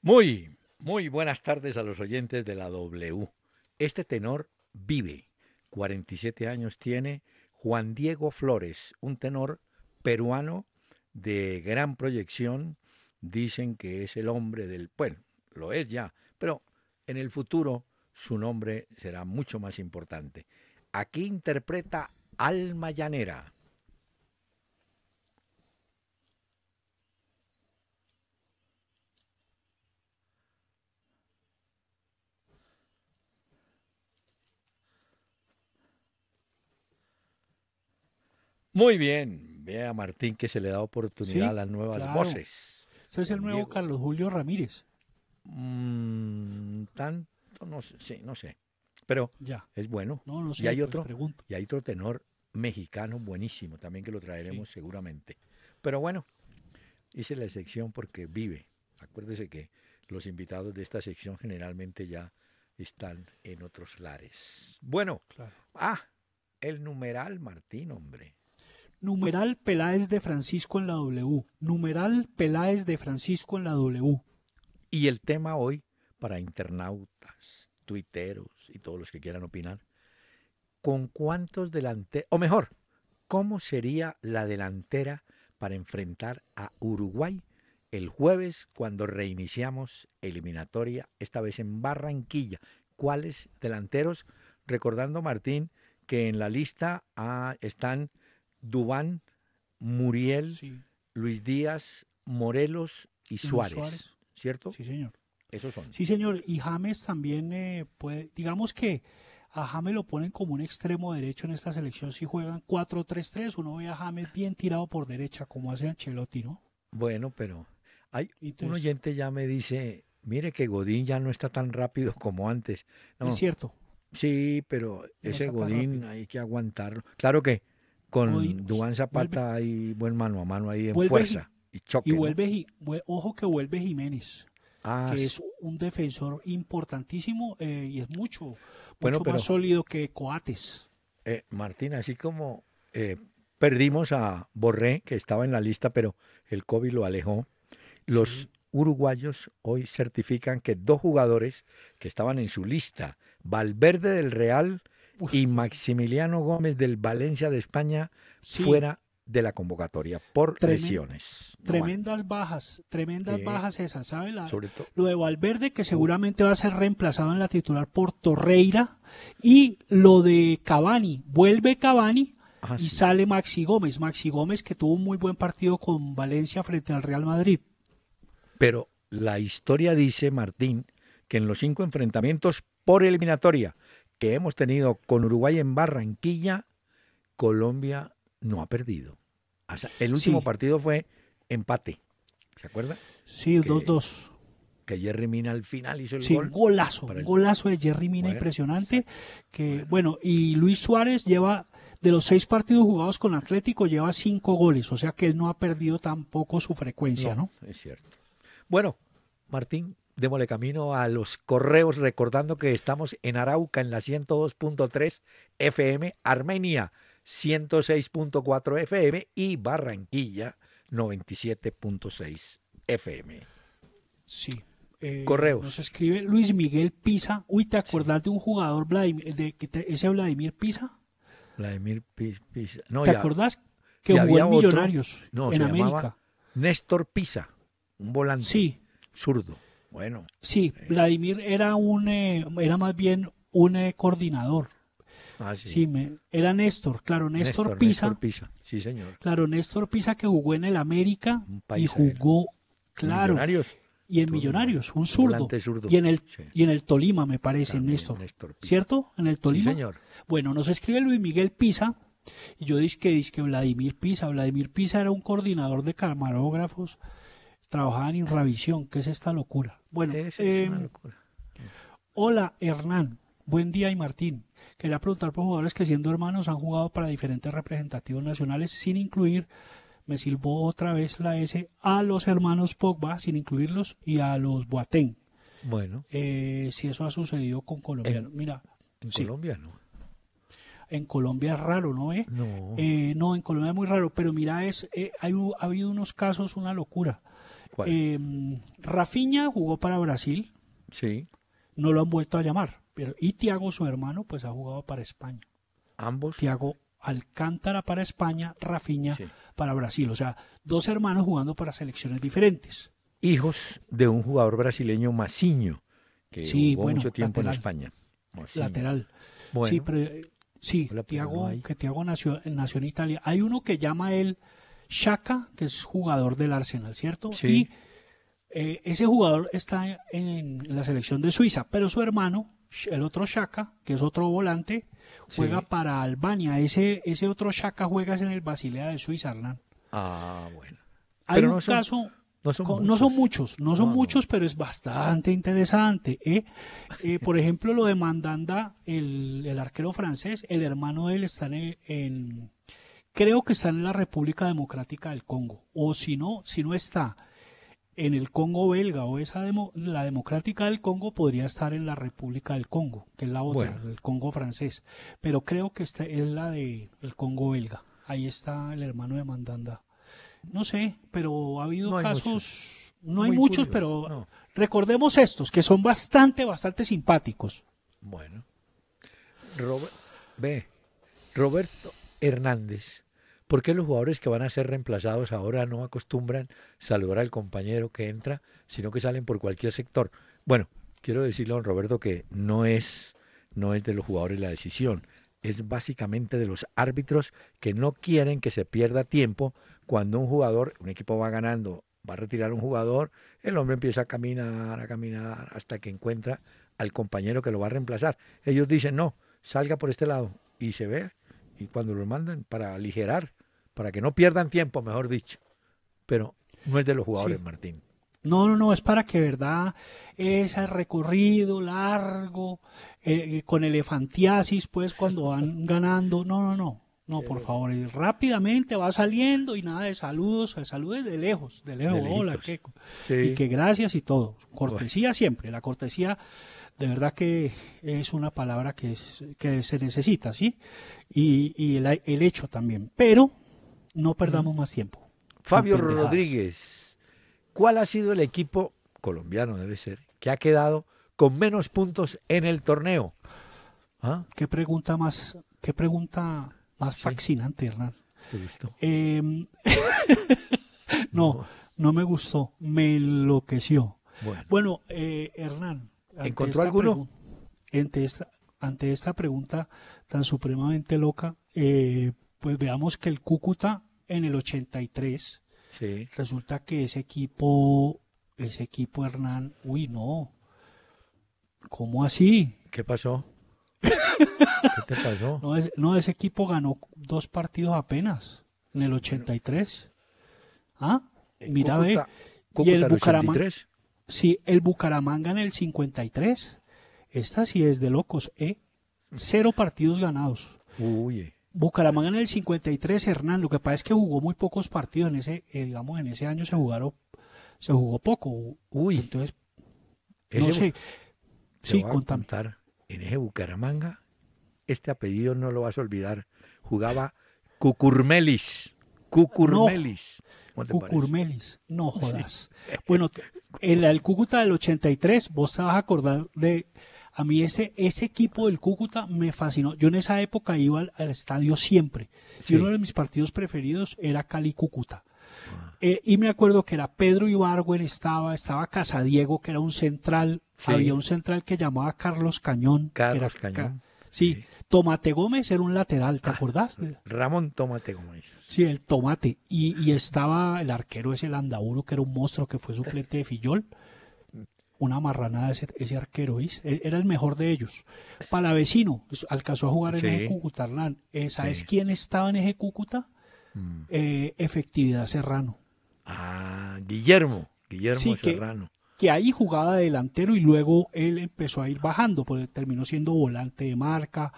Muy, muy buenas tardes a los oyentes de la W. Este tenor vive, 47 años tiene, Juan Diego Flores, un tenor peruano de gran proyección. Dicen que es el hombre del, bueno, lo es ya, pero en el futuro su nombre será mucho más importante. Aquí interpreta Alma Llanera. Muy bien, vea Martín que se le da oportunidad a las nuevas voces. Ese es el nuevo Carlos Julio Ramírez. Mm, tanto, no sé, sí, no sé. Pero es bueno. No, y hay pues, otro, y hay otro tenor mexicano buenísimo también que lo traeremos seguramente. Pero bueno, hice la sección porque vive. Acuérdese que los invitados de esta sección generalmente ya están en otros lares. Bueno, ah, el numeral Martín, hombre. Numeral Peláez de Francisco en la W. Numeral Peláez de Francisco en la W. Y el tema hoy, para internautas, tuiteros y todos los que quieran opinar, ¿con cuántos delanteros, o mejor, cómo sería la delantera para enfrentar a Uruguay el jueves cuando reiniciamos eliminatoria, esta vez en Barranquilla? ¿Cuáles delanteros? Recordando, Martín, que en la lista ah, están Dubán, Muriel, Luis Díaz, Morelos y Suárez, ¿Cierto? Sí, señor. Esos son. Sí, señor. Y James también eh, puede, digamos que a James lo ponen como un extremo derecho en esta selección si juegan 4-3-3. Uno ve a James bien tirado por derecha, como hace Ancelotti, ¿no? Bueno, pero hay un oyente ya me dice, mire que Godín ya no está tan rápido como antes. No, es cierto. Sí, pero ese Godín hay que aguantarlo. Claro que con duanza Zapata y buen mano a mano ahí en fuerza. Y, choque, y vuelve, ojo que vuelve Jiménez. Ah, que es un defensor importantísimo eh, y es mucho, mucho más sólido que Coates. Eh, Martín, así como eh, perdimos a Borré, que estaba en la lista, pero el COVID lo alejó, los uruguayos hoy certifican que dos jugadores que estaban en su lista, Valverde del Real y Maximiliano Gómez del Valencia de España fuera de la convocatoria por lesiones. Tremendas bajas, tremendas bajas esas, ¿sabes? lo de Valverde, que seguramente va a ser reemplazado en la titular por Torreira, y lo de Cavani, vuelve Cavani ah, y sale Maxi Gómez, Maxi Gómez que tuvo un muy buen partido con Valencia frente al Real Madrid. Pero la historia dice, Martín, que en los cinco enfrentamientos por eliminatoria, que hemos tenido con Uruguay en Barranquilla, Colombia no ha perdido. el último partido fue empate. ¿Se acuerda? Sí, 2-2 que Jerry Mina al final hizo el sí, gol. golazo, un golazo de Jerry Mina impresionante. Que bueno. y Luis Suárez lleva de los seis partidos jugados con Atlético lleva cinco goles, o sea que él no ha perdido tampoco su frecuencia, ¿no? Es cierto. Bueno, Martín, démosle camino a los correos recordando que estamos en Arauca en la 102.3 FM, Armenia 106.4 FM y Barranquilla 97.6 FM. Sí. Eh, correos. Nos escribe Luis Miguel Pisa. Uy, ¿te acordás de un jugador de, ese Vladimir Pisa? Vladimir Pisa. ¿Te acordás que jugó en Millonarios no, se América? Néstor Pisa, un volante zurdo. Bueno. Sí, eh. Vladimir era un eh, era más bien un eh, coordinador. Ah, sí. me, era Néstor, claro, Néstor, Pisa. Pisa, sí, señor. Claro, Néstor Pisa que jugó en el América y jugó, claro. Y en Millonarios, un zurdo. Y, en el, y en el Tolima, me parece, Néstor. ¿Cierto? En el Tolima. señor. Bueno, nos escribe Luis Miguel Pisa. Y yo dije que Vladimir Pisa. Vladimir Pisa era un coordinador de camarógrafos trabajaban en Ravisión ¿Qué es esta locura? Bueno, em, Hola, Hernán. Buen día y Martín. Quería preguntar por jugadores que siendo hermanos han jugado para diferentes representativos nacionales sin incluir, me silbó otra vez la S, a los hermanos Pogba sin incluirlos y a los Boateng. Bueno. Eh, si eso ha sucedido con Colombia, Mira. En Colombia no. En Colombia es raro, ¿no? Eh? No. no, en Colombia es muy raro, pero mira, es, eh, hay, ha habido unos casos, una locura. Em, Rafiña jugó para Brasil. Sí. No lo han vuelto a llamar. Pero, y Tiago, su hermano, pues ha jugado para España. Ambos. Tiago Alcántara para España, Rafiña para Brasil. O sea, dos hermanos jugando para selecciones diferentes. Hijos de un jugador brasileño, Maciño, que sí, jugó mucho tiempo en España. Lateral. Sí, pero, eh, que Tiago nació, nació en Italia. Hay uno que llama él Shaka, que es jugador del Arsenal, ¿cierto? Sí. Y eh, ese jugador está en, la selección de Suiza, pero su hermano, el otro Shaka, que es otro volante, juega para Albania. Ese, ese otro Shaka juega en el Basilea de Suiza, Hernán. Ah, bueno. Hay un no son, caso. No son, muchos, no son muchos, pero es bastante interesante. ¿eh? Eh, por ejemplo, lo de Mandanda, el, arquero francés, el hermano de él está en Creo que está en la República Democrática del Congo, o si no, si no está en el Congo belga o esa la democrática del Congo podría estar en la República del Congo, que es la otra, el Congo francés, pero creo que esta es la de Congo belga. Ahí está el hermano de Mandanda. No sé, pero ha habido casos, no hay muchos, pero recordemos estos que son bastante bastante simpáticos. Bueno. Robert, ve, Roberto Hernández. ¿Por qué los jugadores que van a ser reemplazados ahora no acostumbran saludar al compañero que entra, sino que salen por cualquier sector? Bueno, quiero decirle a don Roberto que no es, no es de los jugadores la decisión, es básicamente de los árbitros que no quieren que se pierda tiempo cuando un jugador, un equipo va ganando, va a retirar un jugador, el hombre empieza a caminar, a caminar hasta que encuentra al compañero que lo va a reemplazar. Ellos dicen, no, salga por este lado y se vea y cuando lo mandan para aligerar, para que no pierdan tiempo, mejor dicho. Pero no es de los jugadores, Martín. No, no, no, es para que, ¿verdad? Ese recorrido largo, eh, eh, con elefantiasis, pues cuando van ganando, no, no, no, no, por favor, rápidamente va saliendo y nada de saludos, saludos de lejos, de lejos, hola, y que gracias y todo, cortesía siempre, la cortesía de verdad que es una palabra que, se necesita, ¿sí? Y, el, hecho también. Pero no perdamos más tiempo. Fabio Rodríguez, ¿cuál ha sido el equipo colombiano, debe ser, que ha quedado con menos puntos en el torneo? ¿Ah? ¿Qué pregunta más, qué pregunta más fascinante, Hernán? Em, no, no me gustó, me enloqueció. Bueno, eh, Hernán, ¿Encontró alguno? Ante esta, ante esta pregunta tan supremamente loca, eh, pues veamos que el Cúcuta en el 83, resulta que ese equipo, ese equipo Hernán, uy, no, ¿cómo así? ¿Qué pasó? ¿Qué te pasó? No, ese equipo ganó dos partidos apenas, en el 83. ¿Ah? Eh, mira, ve. y el, Bucaramanga. Si el Bucaramanga en el 53. Esta sí es de locos, ¿eh? Cero partidos ganados. Uy. Eh. Bucaramanga en el 53, Hernán. Lo que pasa es que jugó muy pocos partidos en ese, eh, digamos, en ese año se jugaron, se jugó poco. Uy. Entonces, no sé. Sí, contame. en ese Bucaramanga, este apellido no lo vas a olvidar. Jugaba Cucurmelis. Cucurmelis. Cucurmelis, no jodas. Bueno, el, el Cúcuta del 83, vos te vas a acordar de, a mí ese, ese equipo del Cúcuta me fascinó. Yo en esa época iba al, estadio siempre. Y uno de mis partidos preferidos era Cali-Cúcuta. Eh, y me acuerdo que era Pedro Ibargüen, estaba, estaba Casadiego, que era un central. Había un central que llamaba Carlos Cañón. Carlos que era, Cañón. sí. Tomate Gómez era un lateral, ¿te ah, acordás? Ramón Tomate Gómez. Sí, el Tomate. Y, estaba el arquero ese Andauro, que era un monstruo que fue suplente de Fillol. Una marranada ese, ese arquero, e, Era el mejor de ellos. Palavecino alcanzó a jugar en Eje Cúcuta, ¿Sabes quién estaba en Eje Cúcuta? Mm. Eh, efectividad Serrano. Ah, Guillermo. Guillermo Serrano. Que, que ahí jugaba delantero y luego él empezó a ir bajando, porque terminó siendo volante de marca,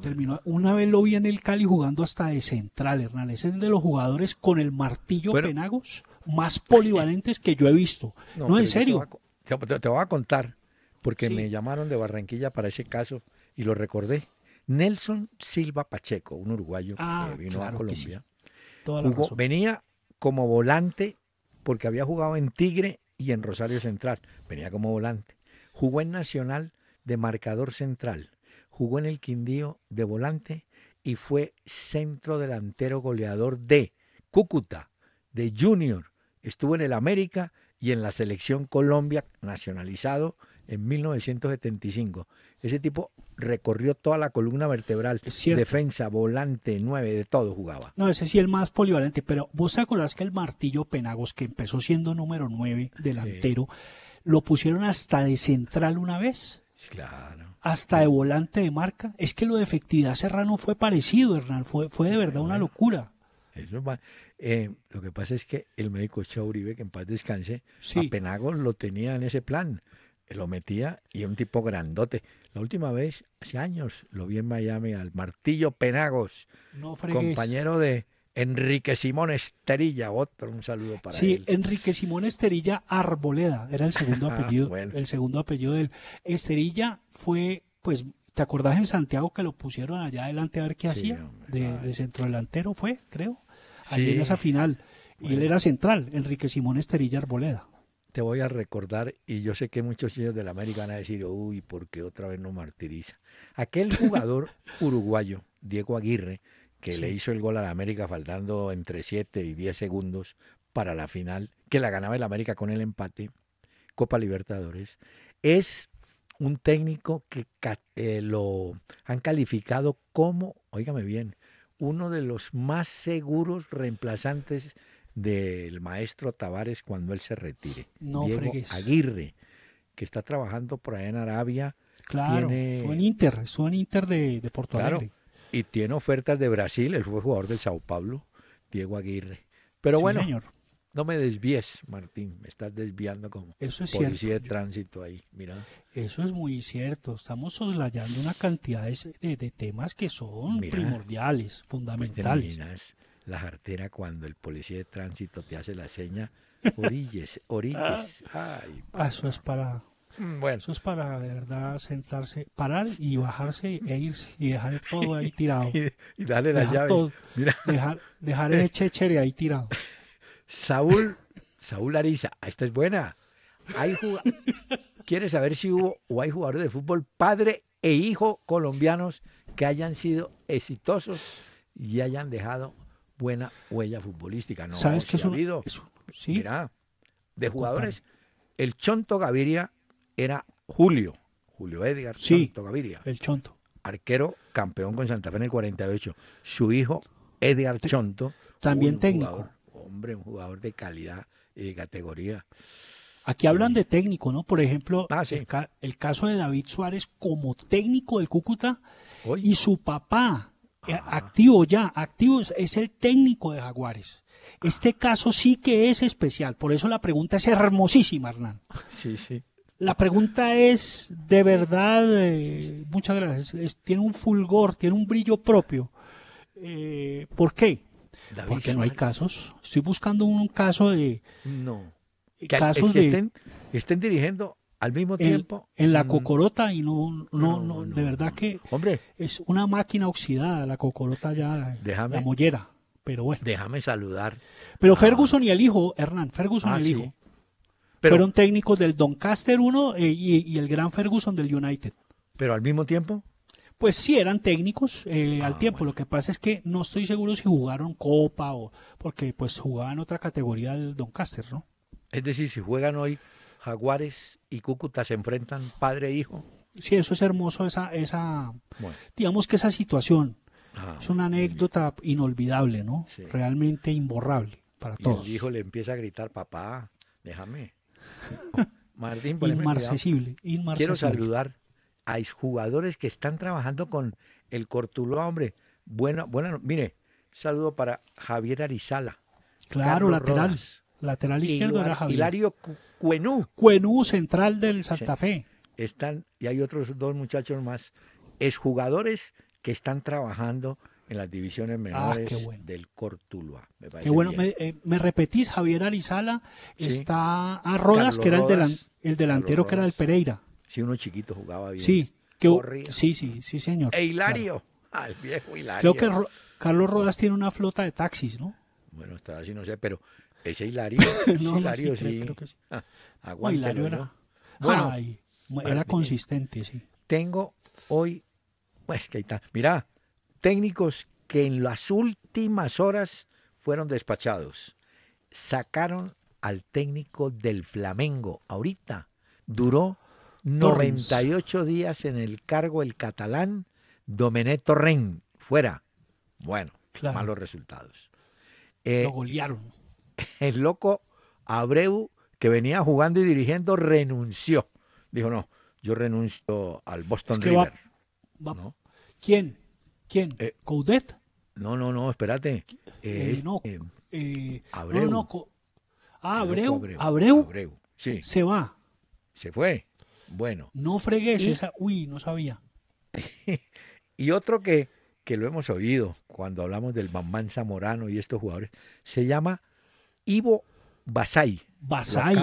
Terminó, una vez lo vi en el Cali jugando hasta de central, Hernán. Es el de los jugadores con el martillo Penagos más polivalentes que yo he visto. No, en serio. Te voy, a, contar, porque me llamaron de Barranquilla para ese caso y lo recordé. Nelson Silva Pacheco, un uruguayo que ah, vino a Colombia. venía como volante porque había jugado en Tigre y en Rosario Central. Venía como volante. Jugó en Nacional de marcador central jugó en el Quindío de volante y fue centro delantero goleador de Cúcuta, de Junior. Estuvo en el América y en la selección Colombia nacionalizado en 1975. Ese tipo recorrió toda la columna vertebral, defensa, volante, nueve, de todo jugaba. No, ese sí el más polivalente, pero vos te acordás que el Martillo Penagos, que empezó siendo número nueve delantero, lo pusieron hasta de central una vez. Claro. Hasta de volante de marca. Es que lo de efectividad Serrano fue parecido, Hernán. Fue, fue de verdad una locura. Eh, lo que pasa es que el médico Chauribe, que en paz descanse, a Penagos lo tenía en ese plan. Eh, lo metía y un tipo grandote. La última vez, hace años, lo vi en Miami al Martillo Penagos, compañero de, Enrique Simón Esterilla, otro, un saludo para él. Sí, Enrique Simón Esterilla Arboleda, era el segundo ah, apellido, el segundo apellido de él. Esterilla fue, pues, ¿te acordás en Santiago que lo pusieron allá adelante a ver qué hacía? De, centro delantero fue, creo, allí en esa final. Y él era central, Enrique Simón Esterilla Arboleda. Te voy a recordar, y yo sé que muchos niños de la América van a decir, uy, ¿por qué otra vez no martiriza? Aquel jugador uruguayo, Diego Aguirre, que le hizo el gol a la América faltando entre 7 y 10 segundos para la final, que la ganaba el América con el empate, Copa Libertadores, es un técnico que eh, lo han calificado como, oígame bien, uno de los más seguros reemplazantes del maestro Tavares cuando él se retire. No Diego Aguirre, que está trabajando por allá en Arabia. Claro, fue en Inter, fue en Inter de, de Porto y tiene ofertas de Brasil, el fue jugador del Sao Paulo, Diego Aguirre. Pero bueno, no me desvíes, Martín, me estás desviando como policía de tránsito ahí, mira. Eso es muy cierto, estamos soslayando una cantidad de, temas que son primordiales, pues fundamentales. Pues la jartera cuando el policía de tránsito te hace la seña, orillas orillas ah, Ay, ah, Eso es para Mm, bueno. Eso es para, de verdad, sentarse, parar y bajarse e irse y dejar todo ahí tirado. y, darle las llaves. Dejar, ese chéchere ahí tirado. Saúl, Saúl Larisa, ah, esta es buena. Hay ¿Quieres saber si hubo o hay jugadores de fútbol padre e hijo colombianos que hayan sido exitosos y hayan dejado buena huella futbolística? No, ¿Sabes que sí. Mira, de jugadores, el Chonto Gaviria era Julio, Julio Edgar Chonto Gaviria. El Chonto. Arquero campeón con Santa Fe en el 48. Su hijo, Edgar Chonto. También técnico. hombre, un jugador de calidad y de categoría. Aquí hablan de técnico, ¿no? Por ejemplo, ah, el, caso de David Suárez como técnico del Cúcuta y su papá, eh, ah. activo ya, activo, es el técnico de Jaguares. Este caso sí que es especial, por eso la pregunta es hermosísima, Hernán. Sí, sí. La pregunta es, de verdad, eh, muchas gracias, tiene un fulgor, tiene un brillo propio. Eh, ¿Por qué? Porque no hay casos. Estoy buscando un, caso de... No. Eh, que, casos estén, de, estén dirigiendo al mismo tiempo en, la mm. cocorota y no no no, de verdad que hombre es una máquina oxidada la cocorota ya déjame, la mollera pero bueno déjame saludar pero Ferguson y el hijo Hernán Ferguson y el ah, hijo fueron técnicos del Doncaster 1 eh, y, el Gran Ferguson del United. Pero al mismo tiempo. Pues sí, eran técnicos eh, ah, al tiempo. Lo que pasa es que no estoy seguro si jugaron Copa o. Porque pues jugaban otra categoría del Doncaster, ¿no? Es decir, si juegan hoy Jaguares y Cúcuta se enfrentan padre e hijo. Sí, eso es hermoso, esa, esa digamos que esa situación. Ah, es una anécdota inolvidable, ¿no? Realmente imborrable para y todos. El hijo le empieza a gritar, papá, déjame. Martín, inmarcesible, Quiero saludar a jugadores que están trabajando con el Cortuloa, hombre. Bueno, bueno, mire, saludo para Javier Arizala. Claro, lateral. lateral izquierdo era Javier. Hilario Cuenú. Cuenú, central del Santa Fe. Están, y hay otros dos muchachos más, jugadores que están trabajando en las divisiones ah, menores del Cortuluá. Me qué bueno, eh, me, repetís, Javier Arizala, está a ah, Rodas, que era el, delantero que era el Pereira. Sí, uno chiquito jugaba bien. Sí, sí, sí, sí, señor. E Hilario, al viejo Hilario. Creo que Carlos Rodas tiene una flota de taxis, ¿no? Bueno, está así, no sé, pero ese Hilario, Hilario sí. era, bueno, era consistente, sí. Tengo hoy, pues que ahí está. Mira, técnicos que en las últimas horas fueron despachados. Sacaron al técnico del Flamengo. Ahorita duró 98 días en el cargo el catalán Domené Torren. Fuera. Bueno, malos resultados. Lo eh, golearon. El loco Abreu, que venía jugando y dirigiendo, renunció. Dijo, no, yo renuncio al Boston River. ¿Quién? ¿Quién? Eh, ¿Coudet? No, no, no, espérate. Eh, eh, no, Abreu. ah, Abreu, Abreu, Se va. Se fue. Bueno. No fregues esa. Uy, no sabía. y otro que, que lo hemos oído cuando hablamos del Bambán Zamorano y estos jugadores, se llama Ivo Basay. Basay.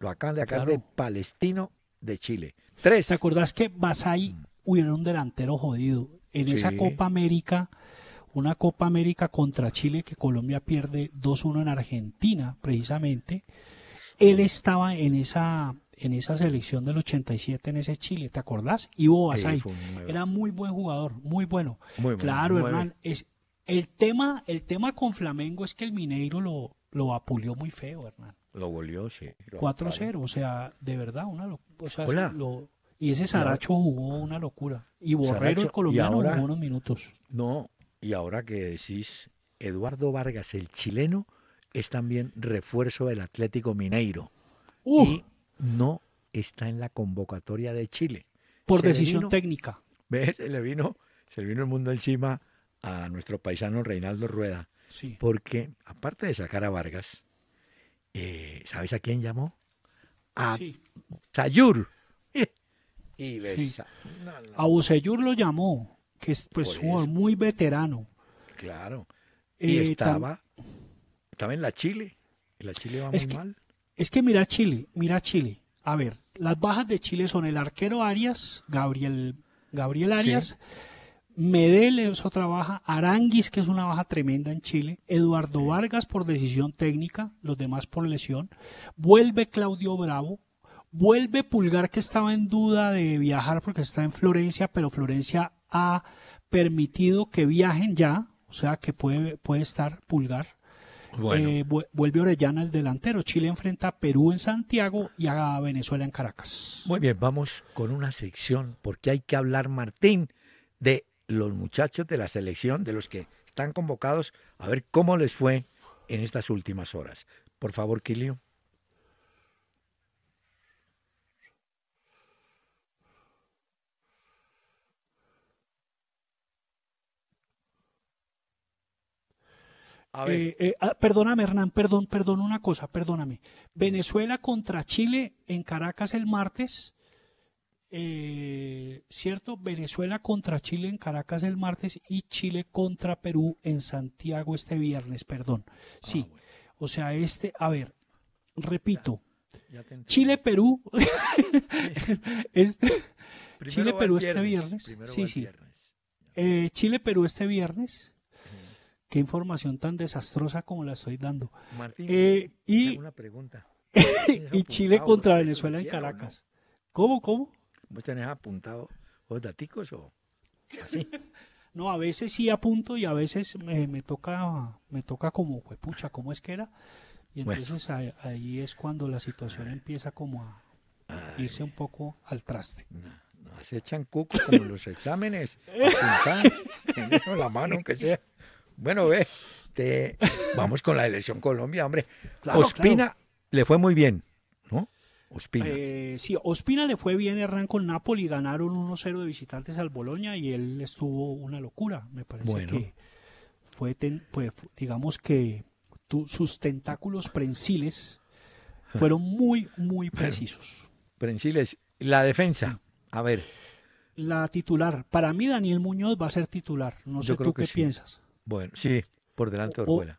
Lo acaban, de acá de Palestino de Chile. ¿Te acordás que Basay, hubiera mm. un delantero jodido? En esa Copa América, una Copa América contra Chile que Colombia pierde 2-1 en Argentina, precisamente, él estaba en esa en esa selección del 87 en ese Chile, ¿te acordás? Ivo Basay. era muy buen jugador, muy bueno. Muy claro, Hernán, es el tema, el tema con Flamengo es que el Mineiro lo, lo apulió muy feo, Hernán. Lo volvió, sí. 4-0, o sea, de verdad, una o Lo, y ese Saracho jugó una locura. Y Borrero, el colombiano, jugó unos minutos. No, y ahora que decís, Eduardo Vargas, el chileno, es también refuerzo del Atlético Mineiro. y no está en la convocatoria de Chile. Por decisión técnica. ¿Ves? Se le, vino, se vino el mundo encima a nuestro paisano Reinaldo Rueda. Porque, aparte de sacar a Vargas, eh, ¿sabes a quién llamó? A Sayur. Y besa. A lo llamó, que es pues muy veterano. Claro. Y eh, estaba, en la Chile. La Chile va es que, mal. Es que mira Chile, mira Chile. A ver, las bajas de Chile son el arquero Arias, Gabriel, Gabriel Arias, Medel es otra baja, Aranguis, que es una baja tremenda en Chile, Eduardo Vargas por decisión técnica, los demás por lesión, vuelve Claudio Bravo, Vuelve Pulgar que estaba en duda de viajar porque está en Florencia, pero Florencia ha permitido que viajen ya, o sea que puede, puede estar Pulgar. Eh, vuelve Orellana el delantero. Chile enfrenta a Perú en Santiago y a Venezuela en Caracas. Muy bien, vamos con una sección porque hay que hablar, Martín, de los muchachos de la selección, de los que están convocados, a ver cómo les fue en estas últimas horas. Por favor, Kilio. Eh, eh, ah, perdóname, Hernán, perdón, perdón una cosa, perdóname. Venezuela contra Chile en Caracas el martes. Eh, ¿Cierto? Venezuela contra Chile en Caracas el martes y Chile contra Perú en Santiago este viernes, perdón. Ah, sí. O sea, este, a ver, repito. Chile-Perú. Chile-Perú este, este viernes. Sí, sí. Chile-Perú este viernes. Qué información tan desastrosa como la estoy dando. Martín, eh, y, una pregunta. y Chile contra Venezuela en Caracas. cómo? ¿Vos tenés apuntado los daticos o así? No, a veces sí apunto y a veces me, toca me toca como, pues, pucha, ¿cómo es que era? Y entonces ahí, es cuando la situación empieza como a irse un poco al traste. No, se echan cucos como los exámenes, apuntan, la mano aunque sea. Bueno, ve, vamos con la elección Colombia, hombre. Ospina le fue muy bien, ¿no? Ospina. Eh, sí, Ospina le fue bien, Hernán con Napoli, ganaron 1-0 de visitantes al Boloña y él estuvo una locura, me parece que fue, pues, digamos que sus tentáculos prensiles fueron muy, muy precisos. prensiles, la defensa, a ver. La titular, para mí Daniel Muñoz va a ser titular, no sé tú qué piensas. Bueno, sí, por delante de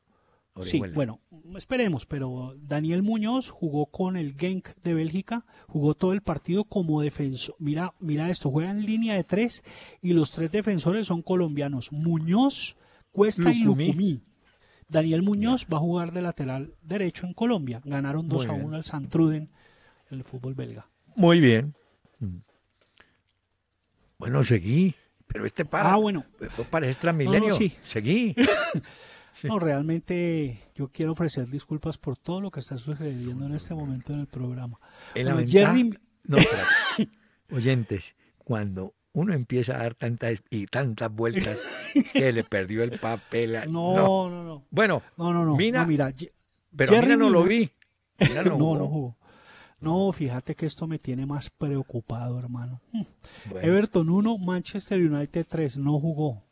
Sí, bueno, esperemos, pero Daniel Muñoz jugó con el Genk de Bélgica, jugó todo el partido como defensor. Mira, mira esto, juega en línea de tres y los tres defensores son colombianos, Muñoz, Cuesta y Lucumí. Daniel Muñoz va a jugar de lateral derecho en Colombia. Ganaron 2 a 1 al Santruden en el fútbol belga. Muy bien. Bueno, seguí. Pero este para. Ah, bueno. Vos este pareces Transmilenio. Seguí. No, realmente yo quiero ofrecer disculpas por todo lo que está sucediendo en este momento en el programa. En la oyentes, cuando uno empieza a dar tantas y tantas vueltas que le perdió el papel. No, no, no, Bueno, no, no, Mina, mira, pero Jerry no lo vi. Mira no, no, no jugó. No, fíjate que esto me tiene más preocupado, hermano. Mm. Everton 1, Manchester United 3, no jugó.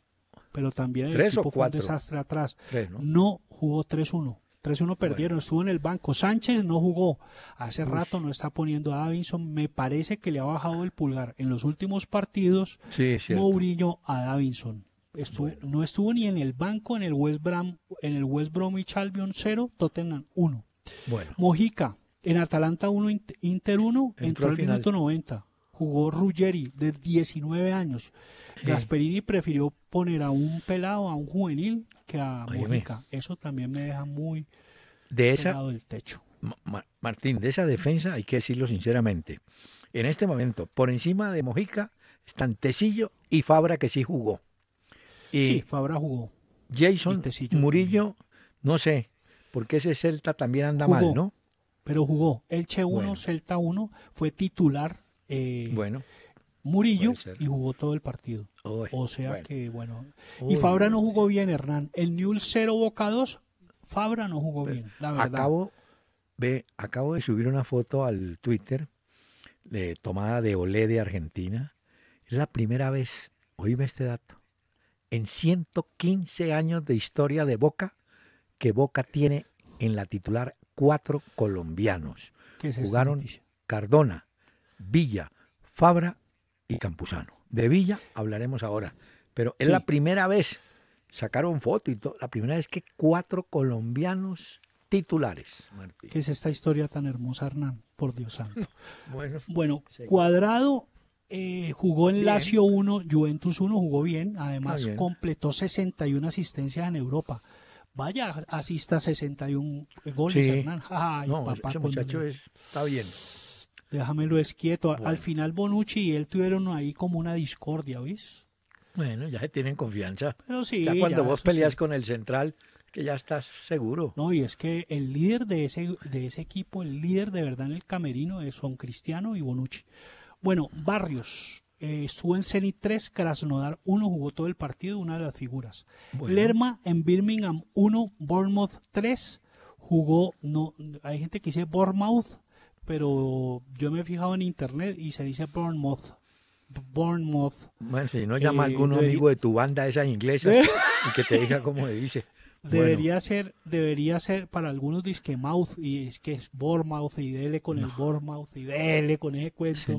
Pero también el equipo fue un desastre atrás. ¿no? jugó 3-1. 3-1 perdieron, estuvo en el banco. Sánchez no jugó. Hace rato no está poniendo a Davinson. Me parece que le ha bajado el pulgar. En los últimos partidos, sí, Mourinho a Davinson. No estuvo ni en el banco en el West Brom, en el West Bromwich Albion 0, Tottenham 1. Bueno. Mojica, en Atalanta 1, Inter 1, entró, el al minuto 90. Jugó Ruggeri de 19 años. Eh. Gasperini prefirió poner a un pelado, a un juvenil, que a Mojica. Eso también me deja muy de esa, el techo. Martín, de esa defensa hay que decirlo sinceramente. En este momento, por encima de Mojica, están Tecillo y Fabra, que sí jugó. Y sí, Fabra jugó. Jason Murillo, no sé, porque ese Celta también anda mal, ¿no? pero jugó el Elche 1, Celta 1, fue titular eh, Murillo y jugó todo el partido. o sea que, bueno. y Fabra no jugó bien, Hernán. El Newell 0 Boca 2, Fabra no jugó bien, la verdad. Acabo, ve, acabo de subir una foto al Twitter de, eh, tomada de Olé de Argentina. Es la primera vez, oíme este dato, en 115 años de historia de Boca, que Boca tiene en la titular cuatro colombianos. Jugaron Cardona, Villa, Fabra y Campuzano. De Villa hablaremos ahora, pero es la primera vez, sacaron foto y todo, la primera vez que cuatro colombianos titulares. ¿Qué es esta historia tan hermosa, Hernán? Por Dios santo. bueno, Cuadrado eh, jugó en Lazio 1, Juventus 1, jugó bien, además ah, completó 61 asistencias en Europa. Vaya, asista 61 goles, Hernán. no, papá, muchacho está bien. Déjamelo es quieto. Al final Bonucci y él tuvieron ahí como una discordia, ¿ves? Bueno, ya se tienen confianza. Pero sí, ya cuando vos peleas con el central, que ya estás seguro. No, y es que el líder de ese, de ese equipo, el líder de verdad en el camerino es son Cristiano y Bonucci. Bueno, Barrios, eh, estuvo en Zenit 3, Krasnodar 1, jugó todo el partido, una de las figuras. Lerma en Birmingham 1, Bournemouth 3, jugó, no, hay gente que dice Bournemouth, pero yo me he fijado en internet y se dice Bournemouth. Bournemouth. Bueno, si no llama eh, a algún amigo de tu banda esa inglesa y que te diga cómo se dice. Debería ser, debería ser para algunos disque mouth y es que es Bormouth, y dele con el Bormouth, y dele con ese cuento.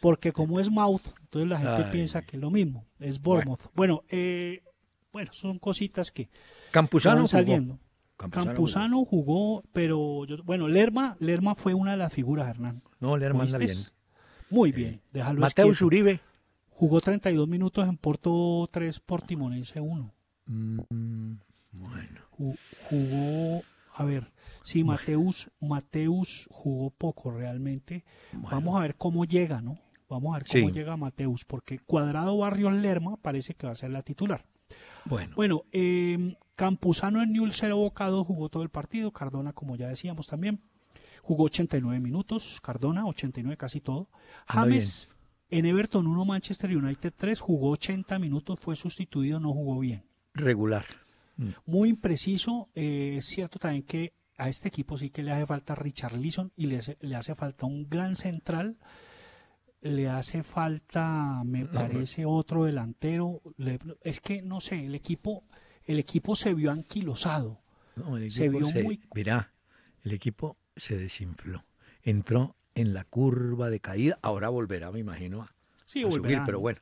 Porque como es mouth, entonces la gente piensa que es lo mismo, es Bormouth. Eh, bueno, son cositas que Campuzano saliendo. Campuzano, jugó. pero bueno, Lerma, Lerma fue una de las figuras, Hernán. No, Lerma anda bien. Muy bien, déjalo eh, déjalo Mateo Uribe. Jugó 32 minutos en Porto 3, Portimonense 1. Mm, bueno. Jugó, a ver, sí, Mateus, Mateus jugó poco realmente. Vamos a ver cómo llega, ¿no? Vamos a ver cómo llega Mateus, porque Cuadrado en Lerma parece que va a ser la titular. Bueno, bueno em, Campuzano en Newell 0 Bocado jugó todo el partido, Cardona, como ya decíamos también, jugó 89 minutos, Cardona 89 casi todo. James en Everton 1 Manchester United 3 jugó 80 minutos, fue sustituido, no jugó bien. Regular. Mm. Muy impreciso, eh, es cierto también que a este equipo sí que le hace falta Richard Leeson y le hace, falta un gran central, le hace falta, me parece, otro delantero. es que, no sé, el equipo, el equipo se vio anquilosado. se vio muy... Mirá, el equipo se desinfló. Entró en la curva de caída. Ahora volverá, me imagino, a, sí, pero bueno.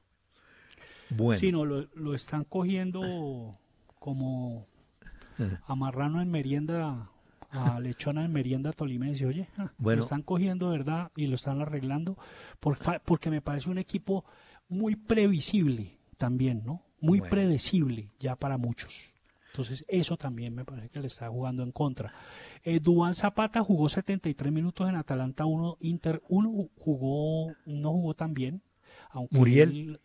bueno. Sí, no, lo están cogiendo como amarrano en merienda, a lechona en merienda tolimense, oye. Lo están cogiendo, ¿verdad? Y lo están arreglando, porque me parece un equipo muy previsible también, ¿no? Muy predecible ya para muchos. Entonces, eso también me parece que le está jugando en contra. Eh, Zapata jugó 73 minutos en Atalanta 1, Inter 1 jugó, no jugó tan bien. Aunque Muriel.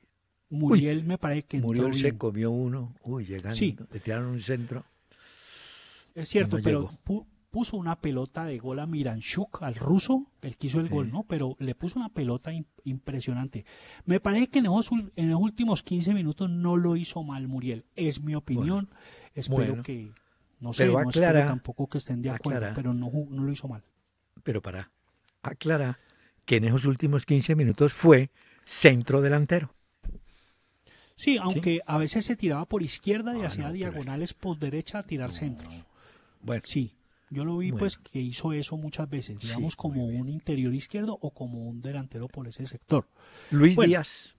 Muriel me parece que... Muriel se comió uno. Uy, llegando. Le tiraron un centro. Es cierto, pero puso una pelota de gol a Miranchuk, al ruso, Él quiso el gol, ¿no? Pero le puso una pelota impresionante. Me parece que en los, últimos 15 minutos no lo hizo mal Muriel. Es mi opinión. espero que... No sé, no tampoco que estén de acuerdo, pero no, no lo hizo mal. Pero para, aclara que en esos últimos 15 minutos fue centro delantero. Sí, aunque a veces se tiraba por izquierda y ah, hacía diagonales por derecha a tirar centros. Bueno. Sí, yo lo vi pues que hizo eso muchas veces, digamos como un interior izquierdo o como un delantero por ese sector. Luis Díaz.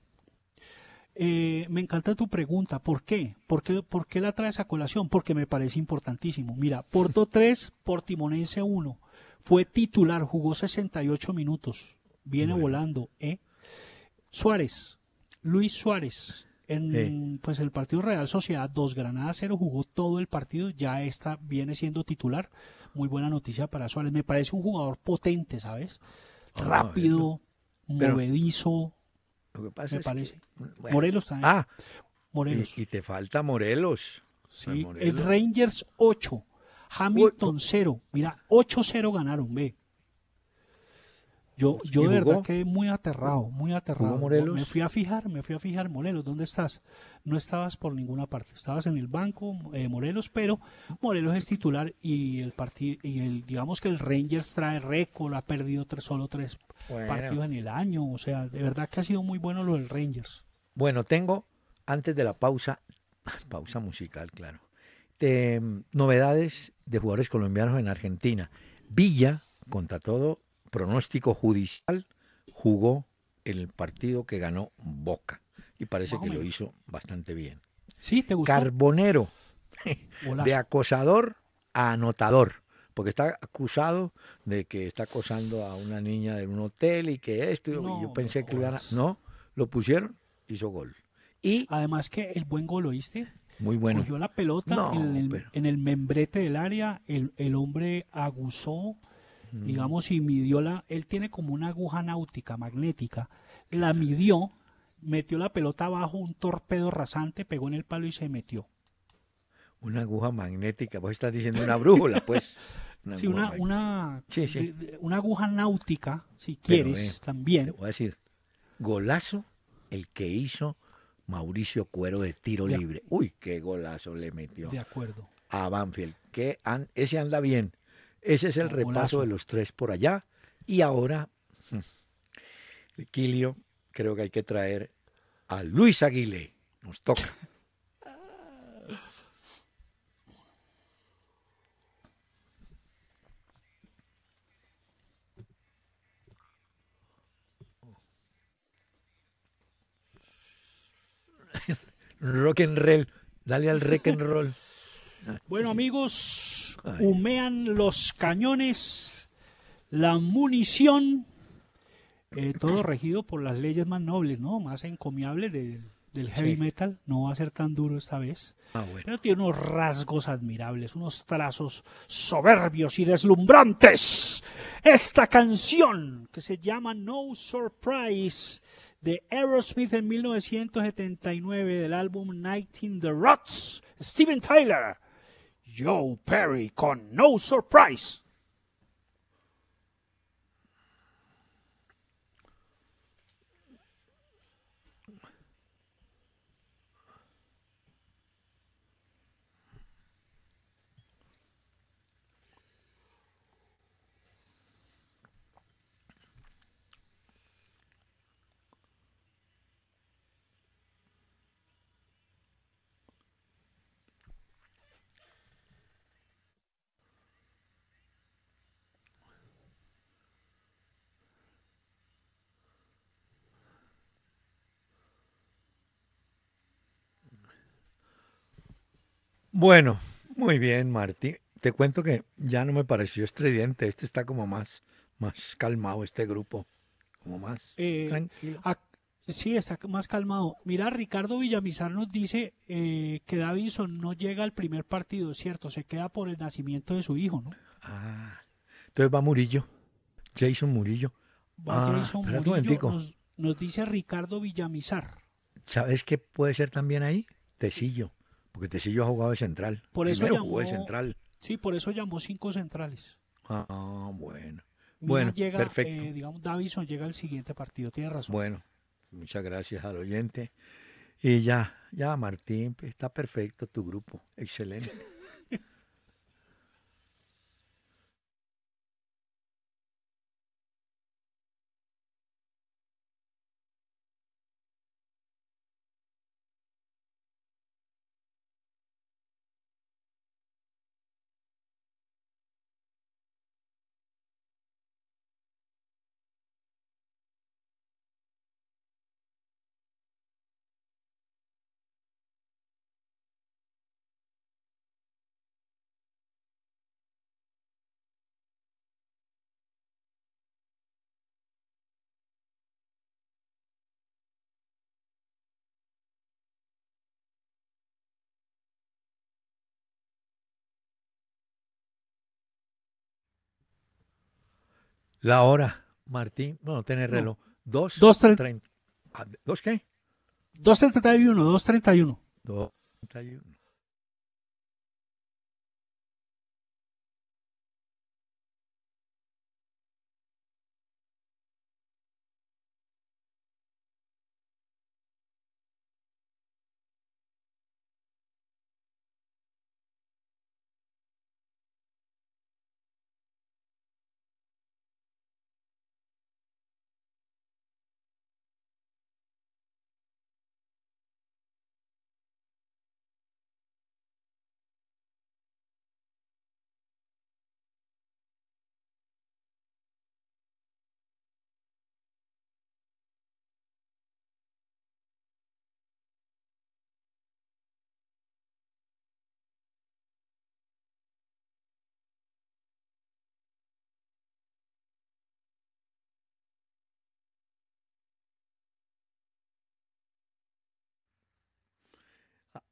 Eh, me encanta tu pregunta. ¿Por qué? ¿Por qué, por qué la traes a colación? Porque me parece importantísimo. Mira, Porto 3, Portimonense 1. Fue titular, jugó 68 minutos. Viene volando. ¿eh? Suárez, Luis Suárez, en pues el partido Real Sociedad 2 Granada 0 jugó todo el partido, ya esta viene siendo titular. Muy buena noticia para Suárez. Me parece un jugador potente, ¿sabes? Ah, Rápido, movedizo. Lo que pasa me parece. Que, bueno, Morelos también. Ah, Morelos. Y, te falta Morelos. Sí, el Rangers 8, Hamilton 0. Mira, 8-0 ganaron, ve. Yo, yo de verdad quedé muy aterrado, muy aterrado. Me fui a fijar, me fui a fijar, Morelos, ¿dónde estás? No estabas por ninguna parte, estabas en el banco, eh, Morelos, pero Morelos es titular y el partido, y digamos que el Rangers trae récord, ha perdido solo tres partidos en el año, o sea, de verdad que ha sido muy bueno lo del Rangers. Bueno, tengo, antes de la pausa, pausa musical, claro, mm, novedades de jugadores colombianos en Argentina. Villa, contra todo pronóstico judicial jugó en el partido que ganó Boca. Y parece que lo hizo bastante bien. Sí, te gustó. Carbonero, de acosador a anotador, porque está acusado de que está acosando a una niña de un hotel y que esto, y yo pensé que lo iban a... No, lo pusieron, hizo gol. Y Además que el buen gol, ¿oíste? Muy bueno. Cogió la pelota en, el, membrete del área, el, el hombre aguzó, digamos, y midió la, él tiene como una aguja náutica magnética, la midió, metió la pelota abajo, un torpedo rasante, pegó en el palo y se metió. Una aguja magnética, vos estás diciendo una brújula, pues. sí, una, aguja náutica, si quieres, también. Te voy a decir, golazo el que hizo Mauricio Cuero de tiro libre. Uy, qué golazo le metió. De acuerdo. A Banfield, que ese anda bien. Ese es el repaso de los tres por allá. Y ahora, Kilio creo que hay que traer a Luis Aguilé. Nos toca. rock and roll. Dale al rock and roll. Bueno, amigos, humean los cañones, la munición, eh, todo regido por las leyes más nobles, ¿no? Más encomiables del heavy metal, no va a ser tan duro esta vez. Ah, Pero tiene unos rasgos admirables, unos trazos soberbios y deslumbrantes. Esta canción que se llama No Surprise de Aerosmith en 1979 del álbum Night in the Ruts, Steven Tyler. Joe Perry con No Surprise. Bueno, muy bien, Martí. Te cuento que ya no me pareció estridente. Este está como más, más calmado, este grupo. Como más eh, tranquilo. sí, está más calmado. Mira, Ricardo Villamizar nos dice eh, que Davidson no llega al primer partido, ¿cierto? Se queda por el nacimiento de su hijo, ¿no? Ah, entonces va Murillo. Jason Murillo. Va ah, Jason Murillo. Nos, dice Ricardo Villamizar. ¿Sabes qué puede ser también ahí? Tecillo. Porque yo ha jugado de central. Por eso Primero jugó de central. Sí, por eso llamó cinco centrales. Ah, bueno. bueno, perfecto. Eh, digamos, Davison llega al siguiente partido, tiene razón. Bueno, muchas gracias al oyente. Y ya, ya Martín, está perfecto tu grupo, excelente. La hora, Martín, no tiene reloj. 2.30. Ah, ¿Dos qué? 2.31, 2.31. 2.31.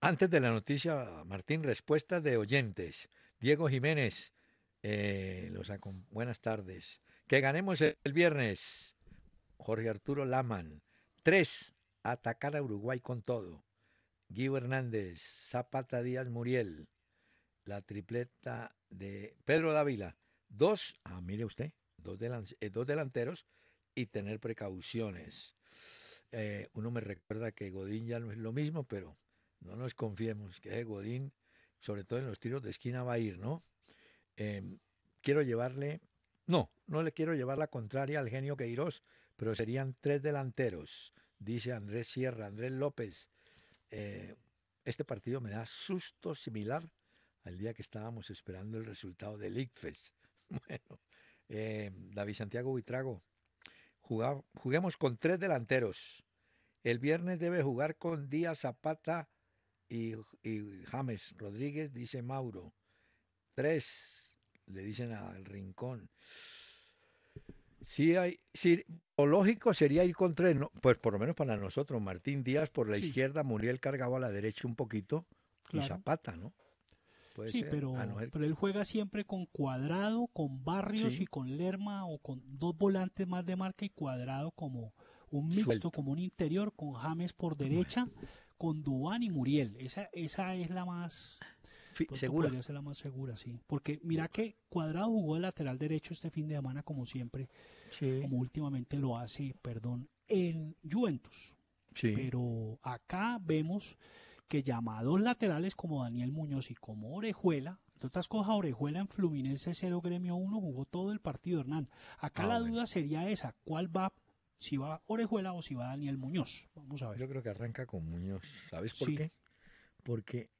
Antes de la noticia, Martín, respuesta de oyentes. Diego Jiménez, eh, buenas tardes. Que ganemos el, viernes. Jorge Arturo Laman. Tres, atacar a Uruguay con todo. Guido Hernández, Zapata Díaz Muriel. La tripleta de Pedro Dávila. Dos, ah, mire usted, dos, eh, dos delanteros y tener precauciones. Eh, uno me recuerda que Godín ya no es lo mismo, pero no nos confiemos que Godín, sobre todo en los tiros de esquina, va a ir, ¿no? Em, quiero llevarle, no, no le quiero llevar la contraria al genio Queiroz, pero serían tres delanteros, dice Andrés Sierra, Andrés López. Eh, este partido me da susto similar al día que estábamos esperando el resultado del ICFES. Bueno, em, David Santiago Buitrago, juguemos con tres delanteros. El viernes debe jugar con Díaz Zapata, y, James Rodríguez, dice Mauro. Tres, le dicen al rincón. si hay, sí, lógico sería ir con tres, pues por lo menos para nosotros, Martín Díaz por la izquierda, Muriel cargado a la derecha un poquito y Zapata, ¿no? sí, Pero, él... juega siempre con Cuadrado, con Barrios y con Lerma o con dos volantes más de marca y Cuadrado como un mixto, como un interior, con James por derecha con Dubán y Muriel. Esa, es la más... Pues, segura. la más segura, sí. Porque mira que Cuadrado jugó de lateral derecho este fin de semana, como siempre, como últimamente lo hace, perdón, en Juventus. Pero acá vemos que llamados laterales como Daniel Muñoz y como Orejuela, entre otras cosas, Orejuela en Fluminense 0 Gremio 1 jugó todo el partido, Hernán. Acá ah, la duda sería esa, ¿cuál va si va Orejuela o si va Daniel Muñoz. Vamos a ver. Yo creo que arranca con Muñoz. ¿Sabes por qué? Porque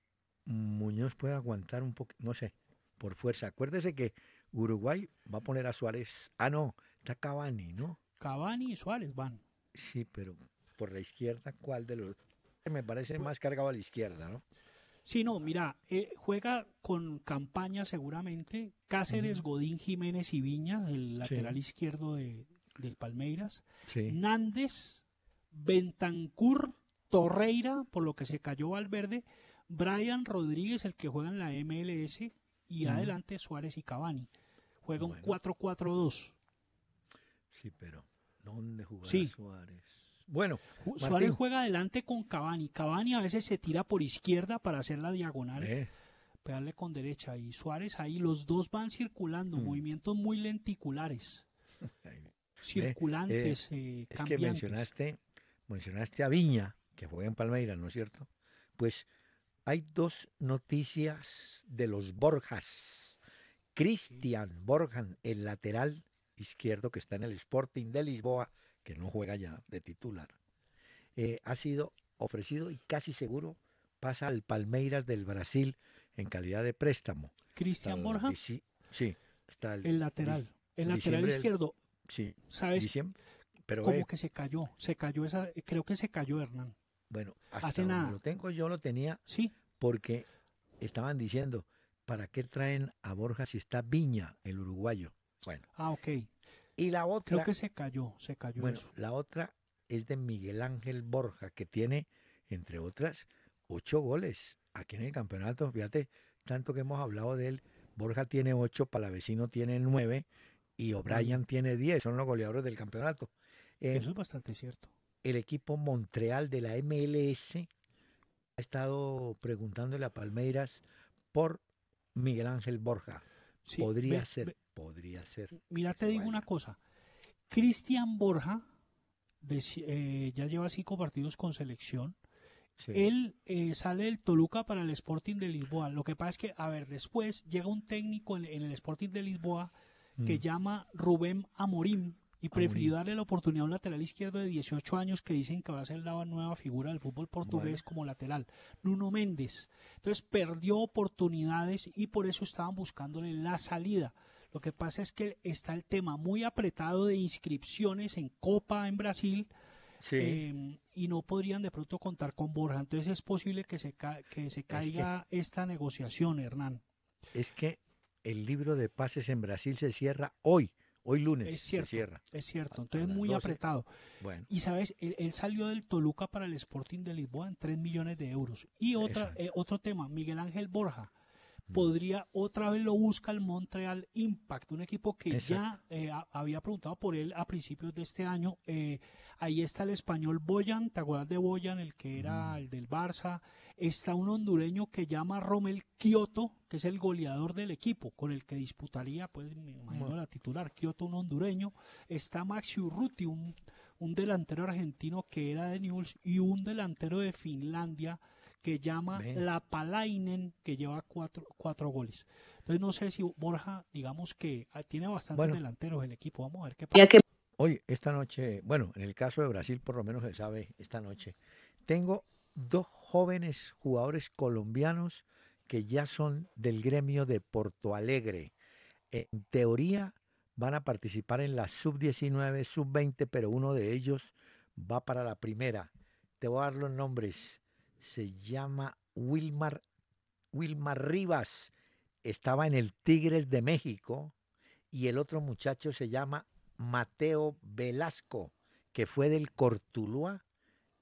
Muñoz puede aguantar un poco, no sé, por fuerza. Acuérdese que Uruguay va a poner a Suárez. Ah, no, está Cabani, ¿no? Cabani y Suárez van. Sí, pero por la izquierda, ¿cuál de los? Me parece pues más cargado a la izquierda, ¿no? Sí, no, mira, eh, juega con campaña seguramente. Cáceres, Godín, Jiménez y Viña, el lateral izquierdo de, del Palmeiras, Nández, Bentancur, Torreira, por lo que se cayó Valverde, Brian Rodríguez, el que juega en la MLS, y adelante Suárez y Cavani. Juega un 4-4-2. Sí, pero ¿dónde jugará Suárez? Bueno, Suárez juega adelante con Cavani. Cavani a veces se tira por izquierda para hacer la diagonal. Eh. pegarle con derecha y Suárez ahí, los dos van circulando, mm. movimientos muy lenticulares. circulantes. Eh, eh, es que mencionaste, mencionaste a Viña, que juega en Palmeiras, ¿no es cierto? Pues hay dos noticias de los Borjas. Cristian Borjan, el lateral izquierdo que está en el Sporting de Lisboa, que no juega ya de titular, eh, ha sido ofrecido y casi seguro pasa al Palmeiras del Brasil en calidad de préstamo. Cristian Borja. Sí, sí, está lateral. El lateral izquierdo. Sí, ¿sabes? pero como que se cayó, se cayó esa, creo que se cayó Hernán. Bueno, hasta Hace nada. lo tengo yo lo tenía, sí, porque estaban diciendo, ¿para qué traen a Borja si está Viña, el uruguayo? Bueno. Ah, ok. Y la otra. Creo que se cayó, se cayó. Bueno, la otra es de Miguel Ángel Borja, que tiene, entre otras, ocho goles aquí en el campeonato. Fíjate, tanto que hemos hablado de él. Borja tiene ocho, Palavecino tiene nueve y O'Brien tiene 10, son los goleadores del campeonato. Eso es bastante cierto. El equipo Montreal de la MLS ha estado preguntándole a Palmeiras por Miguel Ángel Borja. podría ser, podría ser. Mira, te digo una cosa. Cristian Borja eh, ya lleva cinco partidos con selección. Él eh, sale del Toluca para el Sporting de Lisboa. Lo que pasa es que, a ver, después llega un técnico en el Sporting de Lisboa que mm. llama Rubén Amorim y prefirió darle la oportunidad a un lateral izquierdo de 18 años que dicen que va a ser la nueva figura del fútbol portugués como lateral, Nuno Méndez. Entonces perdió oportunidades y por eso estaban buscándole la salida. Lo que pasa es que está el tema muy apretado de inscripciones en Copa en Brasil. Em, y no podrían de pronto contar con Borja. Entonces es posible que se, que se caiga esta negociación, Hernán. Es que el libro de pases en Brasil se cierra hoy. Hoy lunes es cierto, se cierra. Es cierto, entonces muy apretado. Bueno. Y sabes, él, salió del Toluca para el Sporting de Lisboa en 3 millones de euros. Y otra, eh, otro tema, Miguel Ángel Borja. Mm. Podría, otra vez lo busca el Montreal Impact, un equipo que ya eh, había preguntado por él a principios de este año. Eh, ahí está el español Boyan, ¿te acuerdas de Boyan, el que era mm. el del Barça? está un hondureño que llama Romel Kioto, que es el goleador del equipo, con el que disputaría, pues me imagino la titular, Kioto, un hondureño. Está Maxi Urruti, un, delantero argentino que era de Newell's, y un delantero de Finlandia que llama La Palainen, que lleva cuatro, goles. Entonces no sé si Borja, digamos que ah, tiene bastantes delanteros el equipo, vamos a ver qué pasa. Hoy, esta noche, bueno, en el caso de Brasil por lo menos se sabe esta noche, tengo dos jóvenes jugadores colombianos que ya son del gremio de Porto Alegre. En teoría van a participar en la sub-19, sub-20, pero uno de ellos va para la primera. Te voy a dar los nombres. Se llama Wilmar, Wilmar Rivas. Estaba en el Tigres de México. Y el otro muchacho se llama Mateo Velasco, que fue del Cortulúa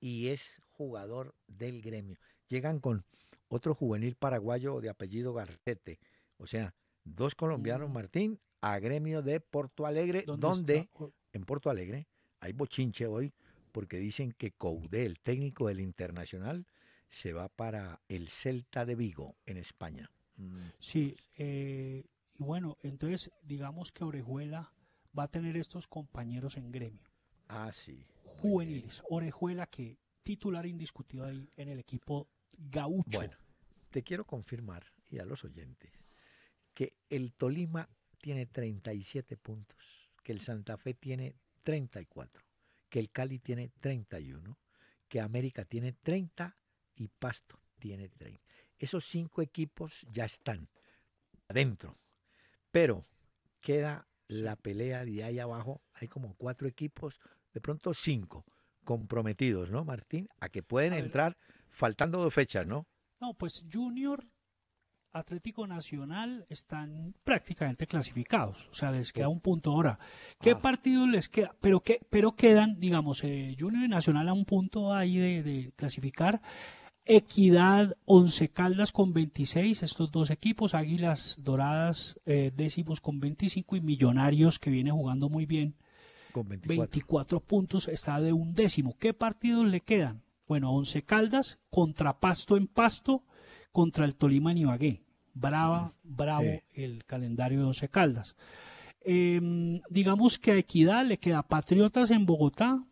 y es jugador del gremio. Llegan con otro juvenil paraguayo de apellido Garcete, o sea, dos colombianos, mm. Martín, a gremio de Porto Alegre, donde en Porto Alegre hay bochinche hoy porque dicen que Coude, el técnico del Internacional, se va para el Celta de Vigo, en España. Mm. Sí, eh, y bueno, entonces digamos que Orejuela va a tener estos compañeros en gremio. Ah, sí. Juveniles. Orejuela que titular indiscutido ahí en el equipo gaucho. Bueno, te quiero confirmar y a los oyentes que el Tolima tiene 37 puntos, que el Santa Fe tiene 34, que el Cali tiene 31, que América tiene 30 y Pasto tiene 30. Esos cinco equipos ya están adentro, pero queda la pelea de ahí abajo, hay como cuatro equipos, de pronto cinco comprometidos, ¿no, Martín? A que pueden entrar faltando dos fechas, ¿no? No, pues Junior, Atlético Nacional están prácticamente clasificados, o sea, les queda oh. un punto ahora. ¿Qué ah. partido les queda? Pero, que, pero quedan, digamos, eh, Junior y Nacional a un punto ahí de, clasificar. Equidad, Once Caldas con 26, estos dos equipos, Águilas Doradas eh, décimos con 25 y Millonarios que viene jugando muy bien 24. puntos, está de un décimo. ¿Qué partidos le quedan? Bueno, Once Caldas, contra Pasto en Pasto, contra el Tolima en Ibagué. Brava, bravo el calendario de 11 Caldas. Em, digamos que a Equidad le queda Patriotas en Bogotá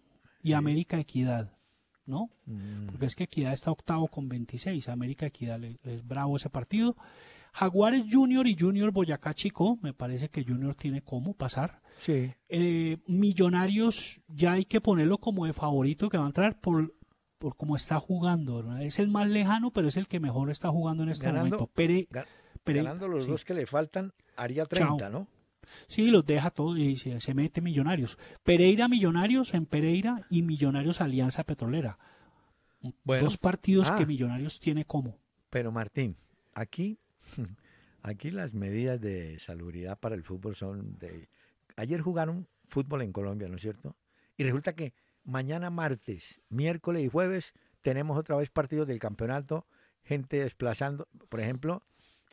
y América Equidad. ¿no? Mm. Porque es que Equidad está octavo con 26, América Equidad es bravo ese partido. Jaguares Junior y Junior Boyacá Chico, me parece que Junior tiene cómo pasar. Sí. Eh, millonarios ya hay que ponerlo como de favorito que va a entrar por, por cómo está jugando. Es el más lejano, pero es el que mejor está jugando en este momento. Pere, ganando los dos que le faltan, haría 30, ¿no? Sí, los deja todos y se, mete Millonarios. Pereira Millonarios en Pereira y Millonarios Alianza Petrolera. dos partidos que ah. Millonarios tiene como. Pero Martín, aquí, aquí las medidas de salubridad para el fútbol son de ayer jugaron fútbol en Colombia, ¿no es cierto? Y resulta que mañana martes, miércoles y jueves tenemos otra vez partidos del campeonato, gente desplazando, por ejemplo,